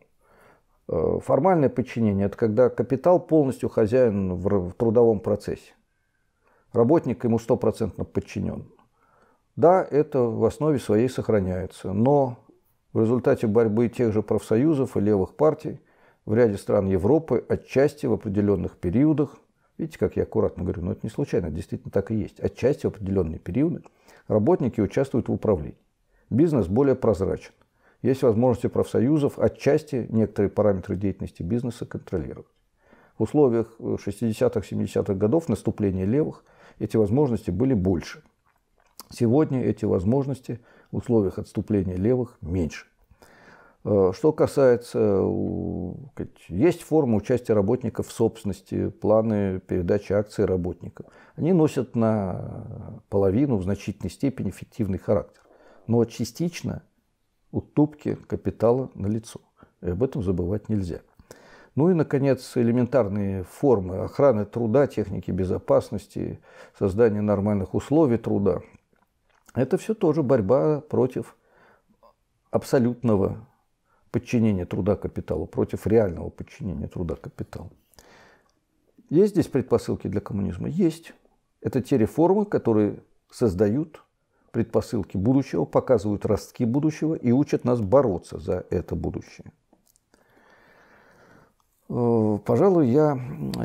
Э, формальное подчинение – это когда капитал полностью хозяин в трудовом процессе. Работник ему стопроцентно подчинен. Да, это в основе своей сохраняется, но в результате борьбы тех же профсоюзов и левых партий в ряде стран Европы отчасти в определенных периодах, видите, как я аккуратно говорю, но это не случайно, действительно так и есть, отчасти в определенные периоды работники участвуют в управлении. Бизнес более прозрачен. Есть возможности профсоюзов отчасти некоторые параметры деятельности бизнеса контролировать. В условиях 60-х, 70-х годов наступления левых эти возможности были больше. Сегодня эти возможности – условиях отступления левых меньше. Э, что касается, есть форма участия работников в собственности, планы передачи акций работникам. Они носят на половину, в значительной степени, эффективный характер. Но частично уступки капитала на лицо. И об этом забывать нельзя. Ну и, наконец, элементарные формы охраны труда, техники безопасности, создания нормальных условий труда. Это все тоже борьба против абсолютного подчинения труда капиталу, против реального подчинения труда капиталу. Есть здесь предпосылки для коммунизма? Есть. Это те реформы, которые создают предпосылки будущего, показывают ростки будущего и учат нас бороться за это будущее. Э, пожалуй, я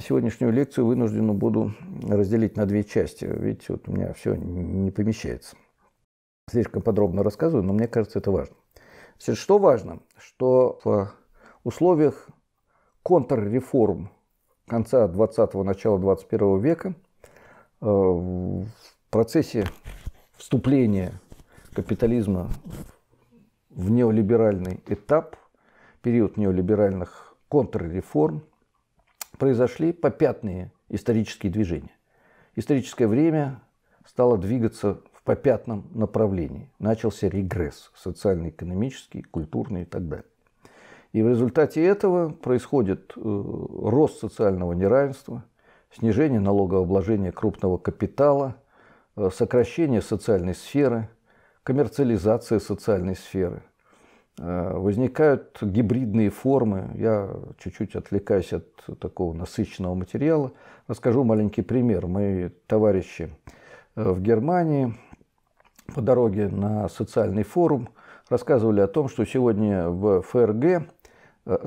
сегодняшнюю лекцию вынужден буду разделить на две части. Ведь вот у меня все не помещается слишком подробно рассказываю, но мне кажется, это важно. Значит, что важно? Что в условиях контрреформ конца 20-го, начала 21 века э, в процессе вступления капитализма в неолиберальный этап, период неолиберальных контрреформ, произошли попятные исторические движения. Историческое время стало двигаться по пятнам направлений Начался регресс социально-экономический, культурный и так далее. И в результате этого происходит э, рост социального неравенства, снижение налогообложения крупного капитала, э, сокращение социальной сферы, коммерциализация социальной сферы. Э, возникают гибридные формы. Я чуть-чуть отвлекаюсь от такого насыщенного материала. Расскажу маленький пример. Мои товарищи в Германии по дороге на социальный форум рассказывали о том, что сегодня в ФРГ э,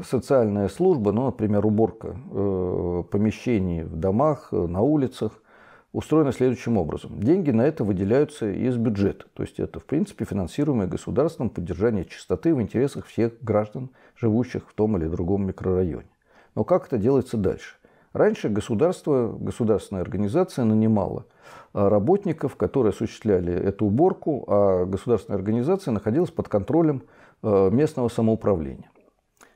социальная служба, ну, например, уборка э, помещений в домах, э, на улицах, устроена следующим образом. Деньги на это выделяются из бюджета. То есть это, в принципе, финансируемое государством поддержание чистоты в интересах всех граждан, живущих в том или другом микрорайоне. Но как это делается дальше? Раньше государство, государственная организация нанимала а, работников, которые осуществляли эту уборку, а государственная организация находилась под контролем а, местного самоуправления.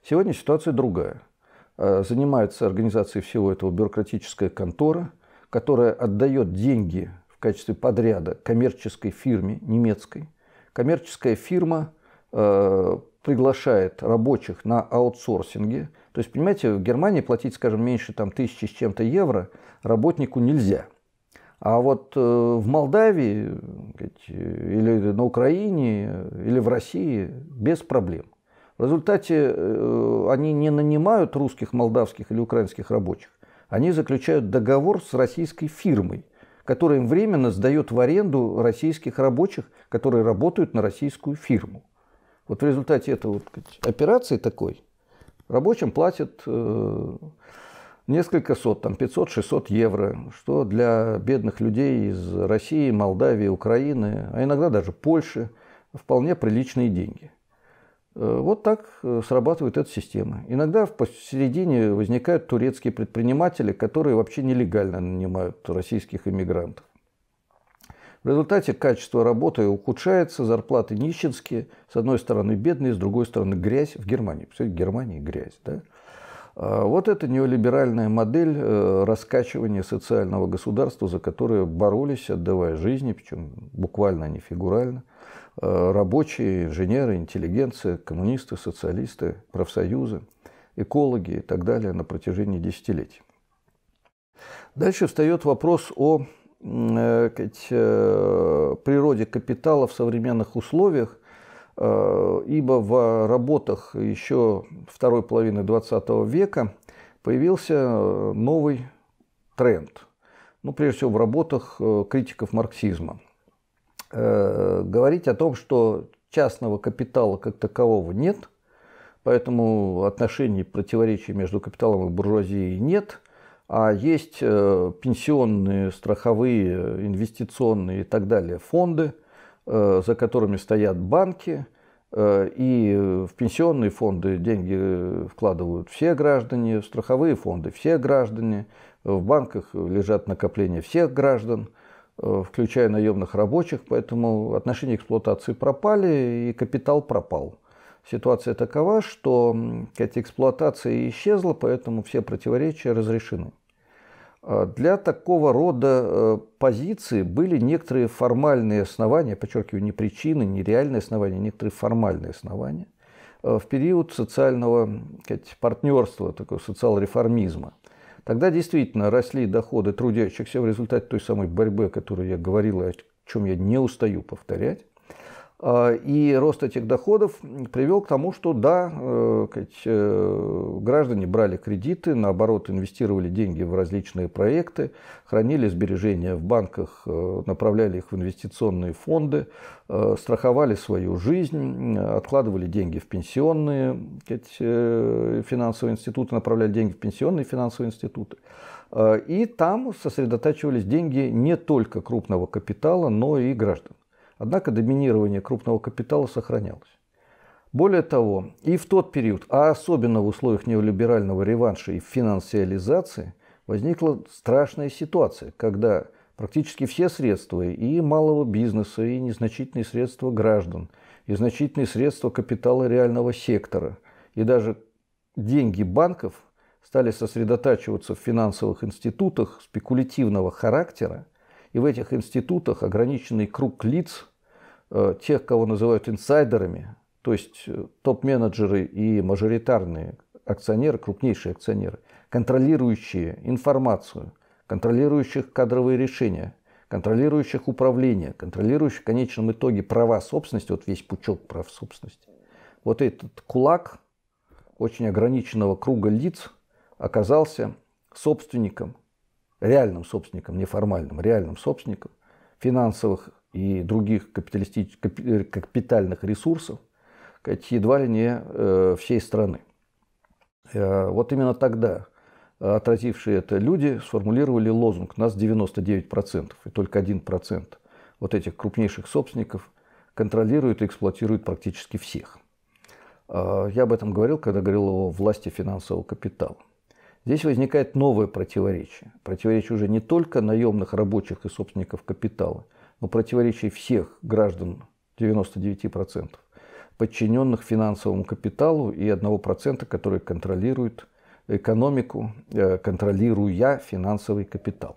Сегодня ситуация другая. А, занимается организацией всего этого бюрократическая контора, которая отдает деньги в качестве подряда коммерческой фирме немецкой. Коммерческая фирма приглашает рабочих на аутсорсинге – то есть, понимаете, в Германии платить, скажем, меньше там, тысячи с чем-то евро работнику нельзя. А вот э, в Молдавии или на Украине или в России без проблем. В результате э, они не нанимают русских, молдавских или украинских рабочих. Они заключают договор с российской фирмой, которая им временно сдает в аренду российских рабочих, которые работают на российскую фирму. Вот в результате этой вот операции такой – Рабочим платят э, несколько сот, там 500-600 евро, что для бедных людей из России, Молдавии, Украины, а иногда даже Польши, вполне приличные деньги. Э, вот так э, срабатывает эта система. Иногда посередине возникают турецкие предприниматели, которые вообще нелегально нанимают российских иммигрантов. В результате качество работы ухудшается, зарплаты нищенские. С одной стороны бедные, с другой стороны грязь в Германии. Все Германия грязь. Да? А вот это неолиберальная модель э, раскачивания социального государства, за которое боролись, отдавая жизни, причем буквально, а не фигурально, э, рабочие, инженеры, интеллигенция, коммунисты, социалисты, профсоюзы, экологи и так далее на протяжении десятилетий. Дальше встает вопрос о Э, э, природе капитала в современных условиях, э, ибо в работах еще второй половины 20 века появился новый тренд. Ну, прежде всего, в работах критиков марксизма. Говорить о том, что частного капитала как такового нет, поэтому отношений противоречий между капиталом и буржуазией нет – а есть э, пенсионные, страховые, инвестиционные и так далее фонды, э, за которыми стоят банки. Э, и в пенсионные фонды деньги вкладывают все граждане, в страховые фонды все граждане, в банках лежат накопления всех граждан, включая наемных рабочих, поэтому отношения эксплуатации пропали и капитал пропал ситуация такова, что эта эксплуатация исчезла, поэтому все противоречия разрешены. А для такого рода э, позиции были некоторые формальные основания, подчеркиваю, не причины, не реальные основания, а некоторые формальные основания э, в период социального сказать, партнерства, такого социал-реформизма. Тогда действительно росли доходы трудящихся в результате той самой борьбы, о которой я говорил, о чем я не устаю повторять. А, и рост этих доходов привел к тому, что да, э, э, граждане брали кредиты, наоборот, инвестировали деньги в различные проекты, хранили сбережения в банках, э, направляли их в инвестиционные фонды, страховали свою жизнь, откладывали деньги в пенсионные финансовые институты, направляли деньги в пенсионные финансовые институты. И там сосредотачивались деньги не только крупного капитала, но и граждан. Однако доминирование крупного капитала сохранялось. Более того, и в тот период, а особенно в условиях неолиберального реванша и финансиализации, возникла страшная ситуация, когда практически все средства и малого бизнеса, и незначительные средства граждан, и значительные средства капитала реального сектора, и даже деньги банков стали сосредотачиваться в финансовых институтах спекулятивного характера, и в этих институтах ограниченный круг лиц – Э, тех, кого называют инсайдерами, то есть э, топ-менеджеры и мажоритарные акционеры, крупнейшие акционеры, контролирующие информацию, контролирующих кадровые решения, контролирующих управление, контролирующих в конечном итоге права собственности, вот весь пучок прав собственности. Вот этот кулак очень ограниченного круга лиц оказался собственником, реальным собственником, неформальным, реальным собственником финансовых и других капиталистических э, капитальных ресурсов едва ли не э, всей страны. Э, вот именно тогда отразившие это люди сформулировали лозунг «Нас 99%» и только 1% вот этих крупнейших собственников контролирует и эксплуатирует практически всех. Я об этом говорил, когда говорил о власти финансового капитала. Здесь возникает новое противоречие. Противоречие уже не только наемных рабочих и собственников капитала, но противоречий всех граждан 99%, подчиненных финансовому капиталу и 1%, который контролирует экономику, э, контролируя финансовый капитал.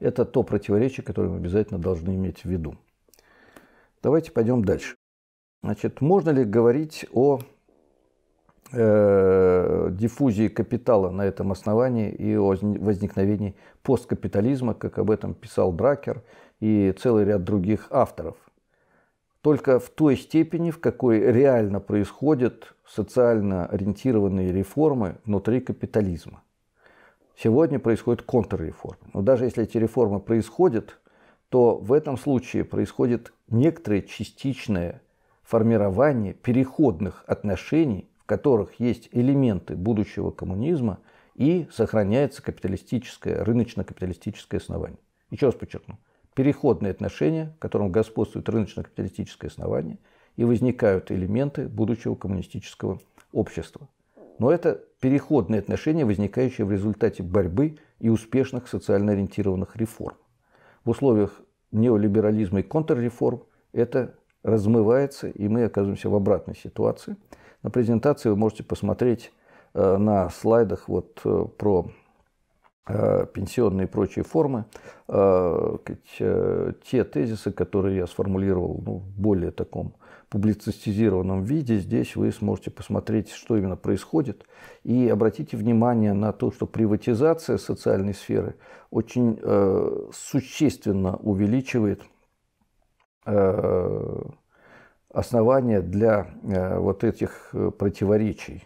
Это то противоречие, которое мы обязательно должны иметь в виду. Давайте пойдем дальше. Значит, можно ли говорить о э, диффузии капитала на этом основании и о возникновении посткапитализма, как об этом писал Дракер и целый ряд других авторов. Только в той степени, в какой реально происходят социально ориентированные реформы внутри капитализма. Сегодня происходит контрреформа. Но даже если эти реформы происходят, то в этом случае происходит некоторое частичное формирование переходных отношений, в которых есть элементы будущего коммунизма и сохраняется капиталистическое, рыночно-капиталистическое основание. Еще раз подчеркну, переходные отношения, в котором господствует рыночно-капиталистическое основание, и возникают элементы будущего коммунистического общества. Но это переходные отношения, возникающие в результате борьбы и успешных социально ориентированных реформ. В условиях неолиберализма и контрреформ это размывается, и мы оказываемся в обратной ситуации. На презентации вы можете посмотреть э, на слайдах вот э, про Э, пенсионные и прочие формы, э, э, те тезисы, которые я сформулировал ну, в более таком публицистизированном виде, здесь вы сможете посмотреть, что именно происходит. И обратите внимание на то, что приватизация социальной сферы очень э, существенно увеличивает э, основания для э, вот этих противоречий.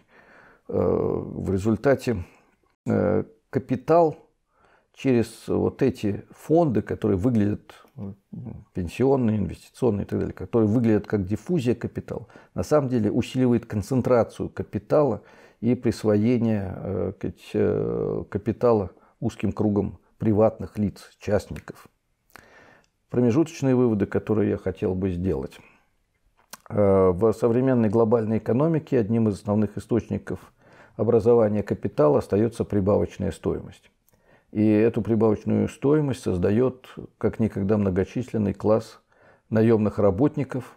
Э, в результате капитал через вот эти фонды, которые выглядят пенсионные, инвестиционные и так далее, которые выглядят как диффузия капитала, на самом деле усиливает концентрацию капитала и присвоение э, э, капитала узким кругом приватных лиц, частников. Промежуточные выводы, которые я хотел бы сделать. Э, в современной глобальной экономике одним из основных источников образования капитала остается прибавочная стоимость. И эту прибавочную стоимость создает как никогда многочисленный класс наемных работников,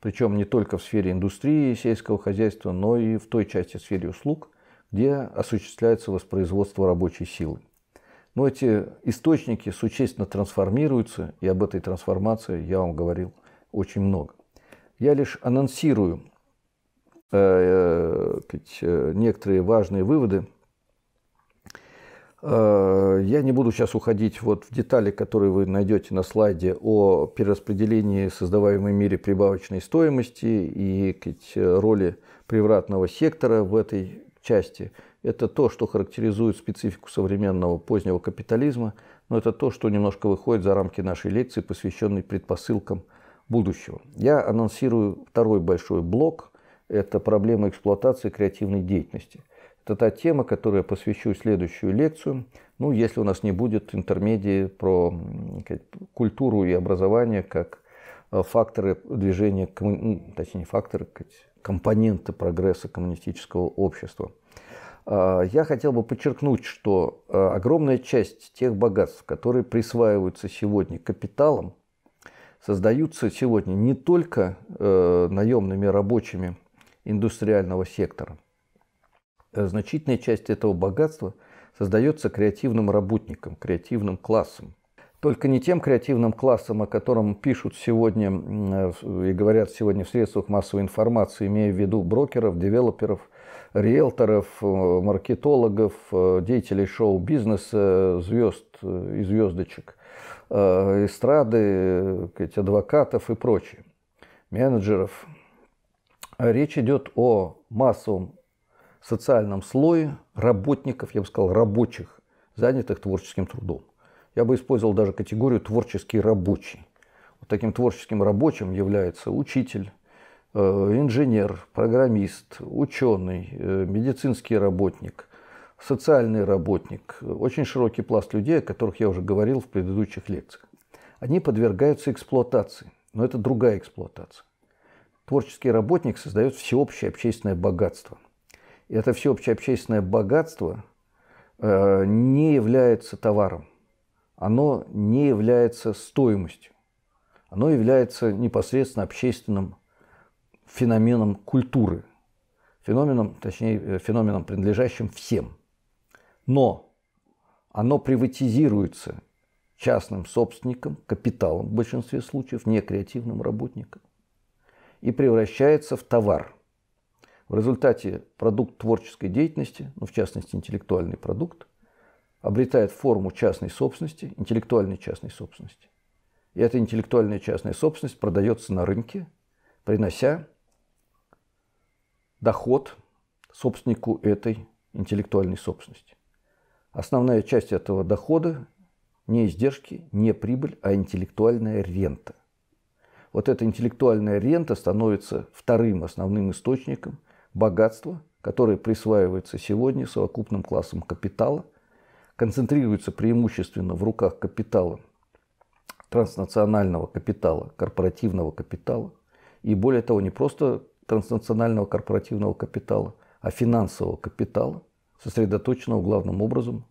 причем не только в сфере индустрии и сельского хозяйства, но и в той части сферы услуг, где осуществляется воспроизводство рабочей силы. Но эти источники существенно трансформируются, и об этой трансформации я вам говорил очень много. Я лишь анонсирую Э, э, э, некоторые важные выводы. Я не буду сейчас уходить вот в детали, которые вы найдете на слайде о перераспределении создаваемой мире прибавочной стоимости и роли привратного сектора в этой части. Это то, что характеризует специфику современного позднего капитализма, но это то, что немножко выходит за рамки нашей лекции, посвященной предпосылкам будущего. Я анонсирую второй большой блок это проблема эксплуатации креативной деятельности. Это та тема, которую я посвящу следующую лекцию. Ну, если у нас не будет интермедии про сказать, культуру и образование как э, факторы движения, ну, точнее, факторы, компоненты прогресса коммунистического общества. А, я хотел бы подчеркнуть, что э, огромная часть тех богатств, которые присваиваются сегодня капиталом, создаются сегодня не только э, наемными рабочими индустриального сектора. Э, значительная часть этого богатства создается креативным работникам, креативным классом. Только не тем креативным классом, о котором пишут сегодня э, и говорят сегодня в средствах массовой информации, имея в виду брокеров, девелоперов, риэлторов, э, маркетологов, деятелей шоу-бизнеса, звезд и звездочек, эстрады, адвокатов и прочее, менеджеров – Речь идет о массовом социальном слое работников, я бы сказал, рабочих, занятых творческим трудом. Я бы использовал даже категорию творческий рабочий. Вот таким творческим рабочим является учитель, э, инженер, программист, ученый, э, медицинский работник, социальный работник. Очень широкий пласт людей, о которых я уже говорил в предыдущих лекциях. Они подвергаются эксплуатации, но это другая эксплуатация. Творческий работник создает всеобщее общественное богатство. И это всеобщее общественное богатство э, не является товаром. Оно не является стоимостью. Оно является непосредственно общественным феноменом культуры. Феноменом, точнее, э, феноменом, принадлежащим всем. Но оно приватизируется частным собственником, капиталом в большинстве случаев, не креативным работником и превращается в товар. В результате продукт творческой деятельности, ну, в частности интеллектуальный продукт, обретает форму частной собственности, интеллектуальной частной собственности. И эта интеллектуальная частная собственность продается на рынке, принося доход собственнику этой интеллектуальной собственности. Основная часть этого дохода не издержки, не прибыль, а интеллектуальная рента вот эта интеллектуальная рента становится вторым основным источником богатства, которое присваивается сегодня совокупным классом капитала, концентрируется преимущественно в руках капитала, транснационального капитала, корпоративного капитала, и более того, не просто транснационального корпоративного капитала, а финансового капитала, сосредоточенного главным образом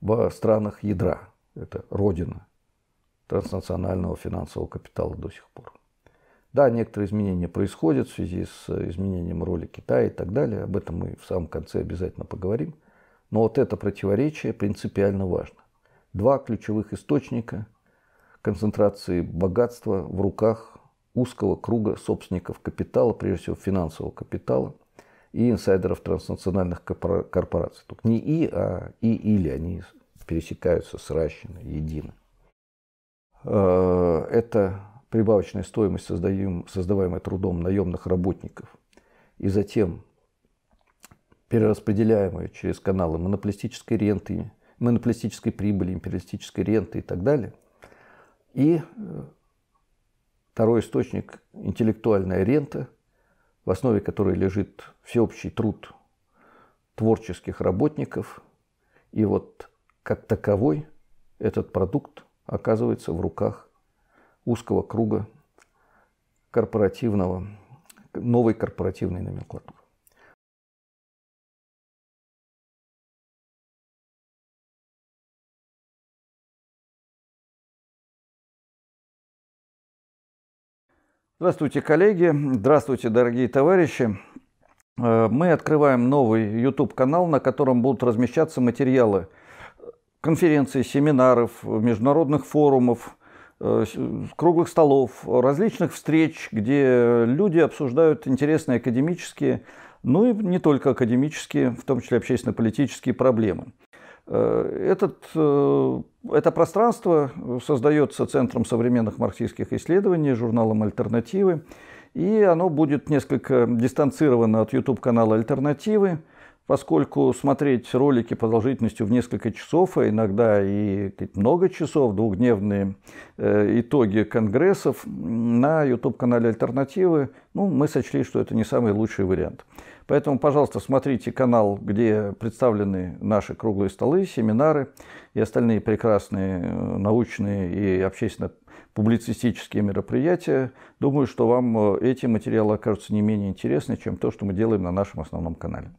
в странах ядра. Это родина транснационального финансового капитала до сих пор. Да, некоторые изменения происходят в связи с э, изменением роли Китая и так далее. Об этом мы в самом конце обязательно поговорим. Но вот это противоречие принципиально важно. Два ключевых источника концентрации богатства в руках узкого круга собственников капитала, прежде всего финансового капитала и инсайдеров транснациональных корпораций. Тут не и, а и или. Они пересекаются, сращены, едины. Э, это прибавочная стоимость, создаваемая трудом наемных работников, и затем перераспределяемая через каналы монополистической ренты, монополистической прибыли, империалистической ренты и так далее. И э, второй источник – интеллектуальная рента, в основе которой лежит всеобщий труд творческих работников. И вот как таковой этот продукт оказывается в руках узкого круга корпоративного, новой корпоративной номенклатуры. Здравствуйте, коллеги! Здравствуйте, дорогие товарищи! Э, мы открываем новый YouTube-канал, на котором будут размещаться материалы – конференций, семинаров, международных форумов, э, круглых столов, различных встреч, где люди обсуждают интересные академические, ну и не только академические, в том числе общественно-политические проблемы. Э, этот, э, это пространство создается Центром современных марксистских исследований, журналом «Альтернативы», и оно будет несколько дистанцировано от YouTube-канала «Альтернативы», поскольку смотреть ролики продолжительностью в несколько часов, а иногда и много часов, двухдневные э, итоги конгрессов на YouTube-канале «Альтернативы», ну, мы сочли, что это не самый лучший вариант. Поэтому, пожалуйста, смотрите канал, где представлены наши круглые столы, семинары и остальные прекрасные э, научные и общественно-публицистические мероприятия. Думаю, что вам э, эти материалы окажутся не менее интересны, чем то, что мы делаем на нашем основном канале.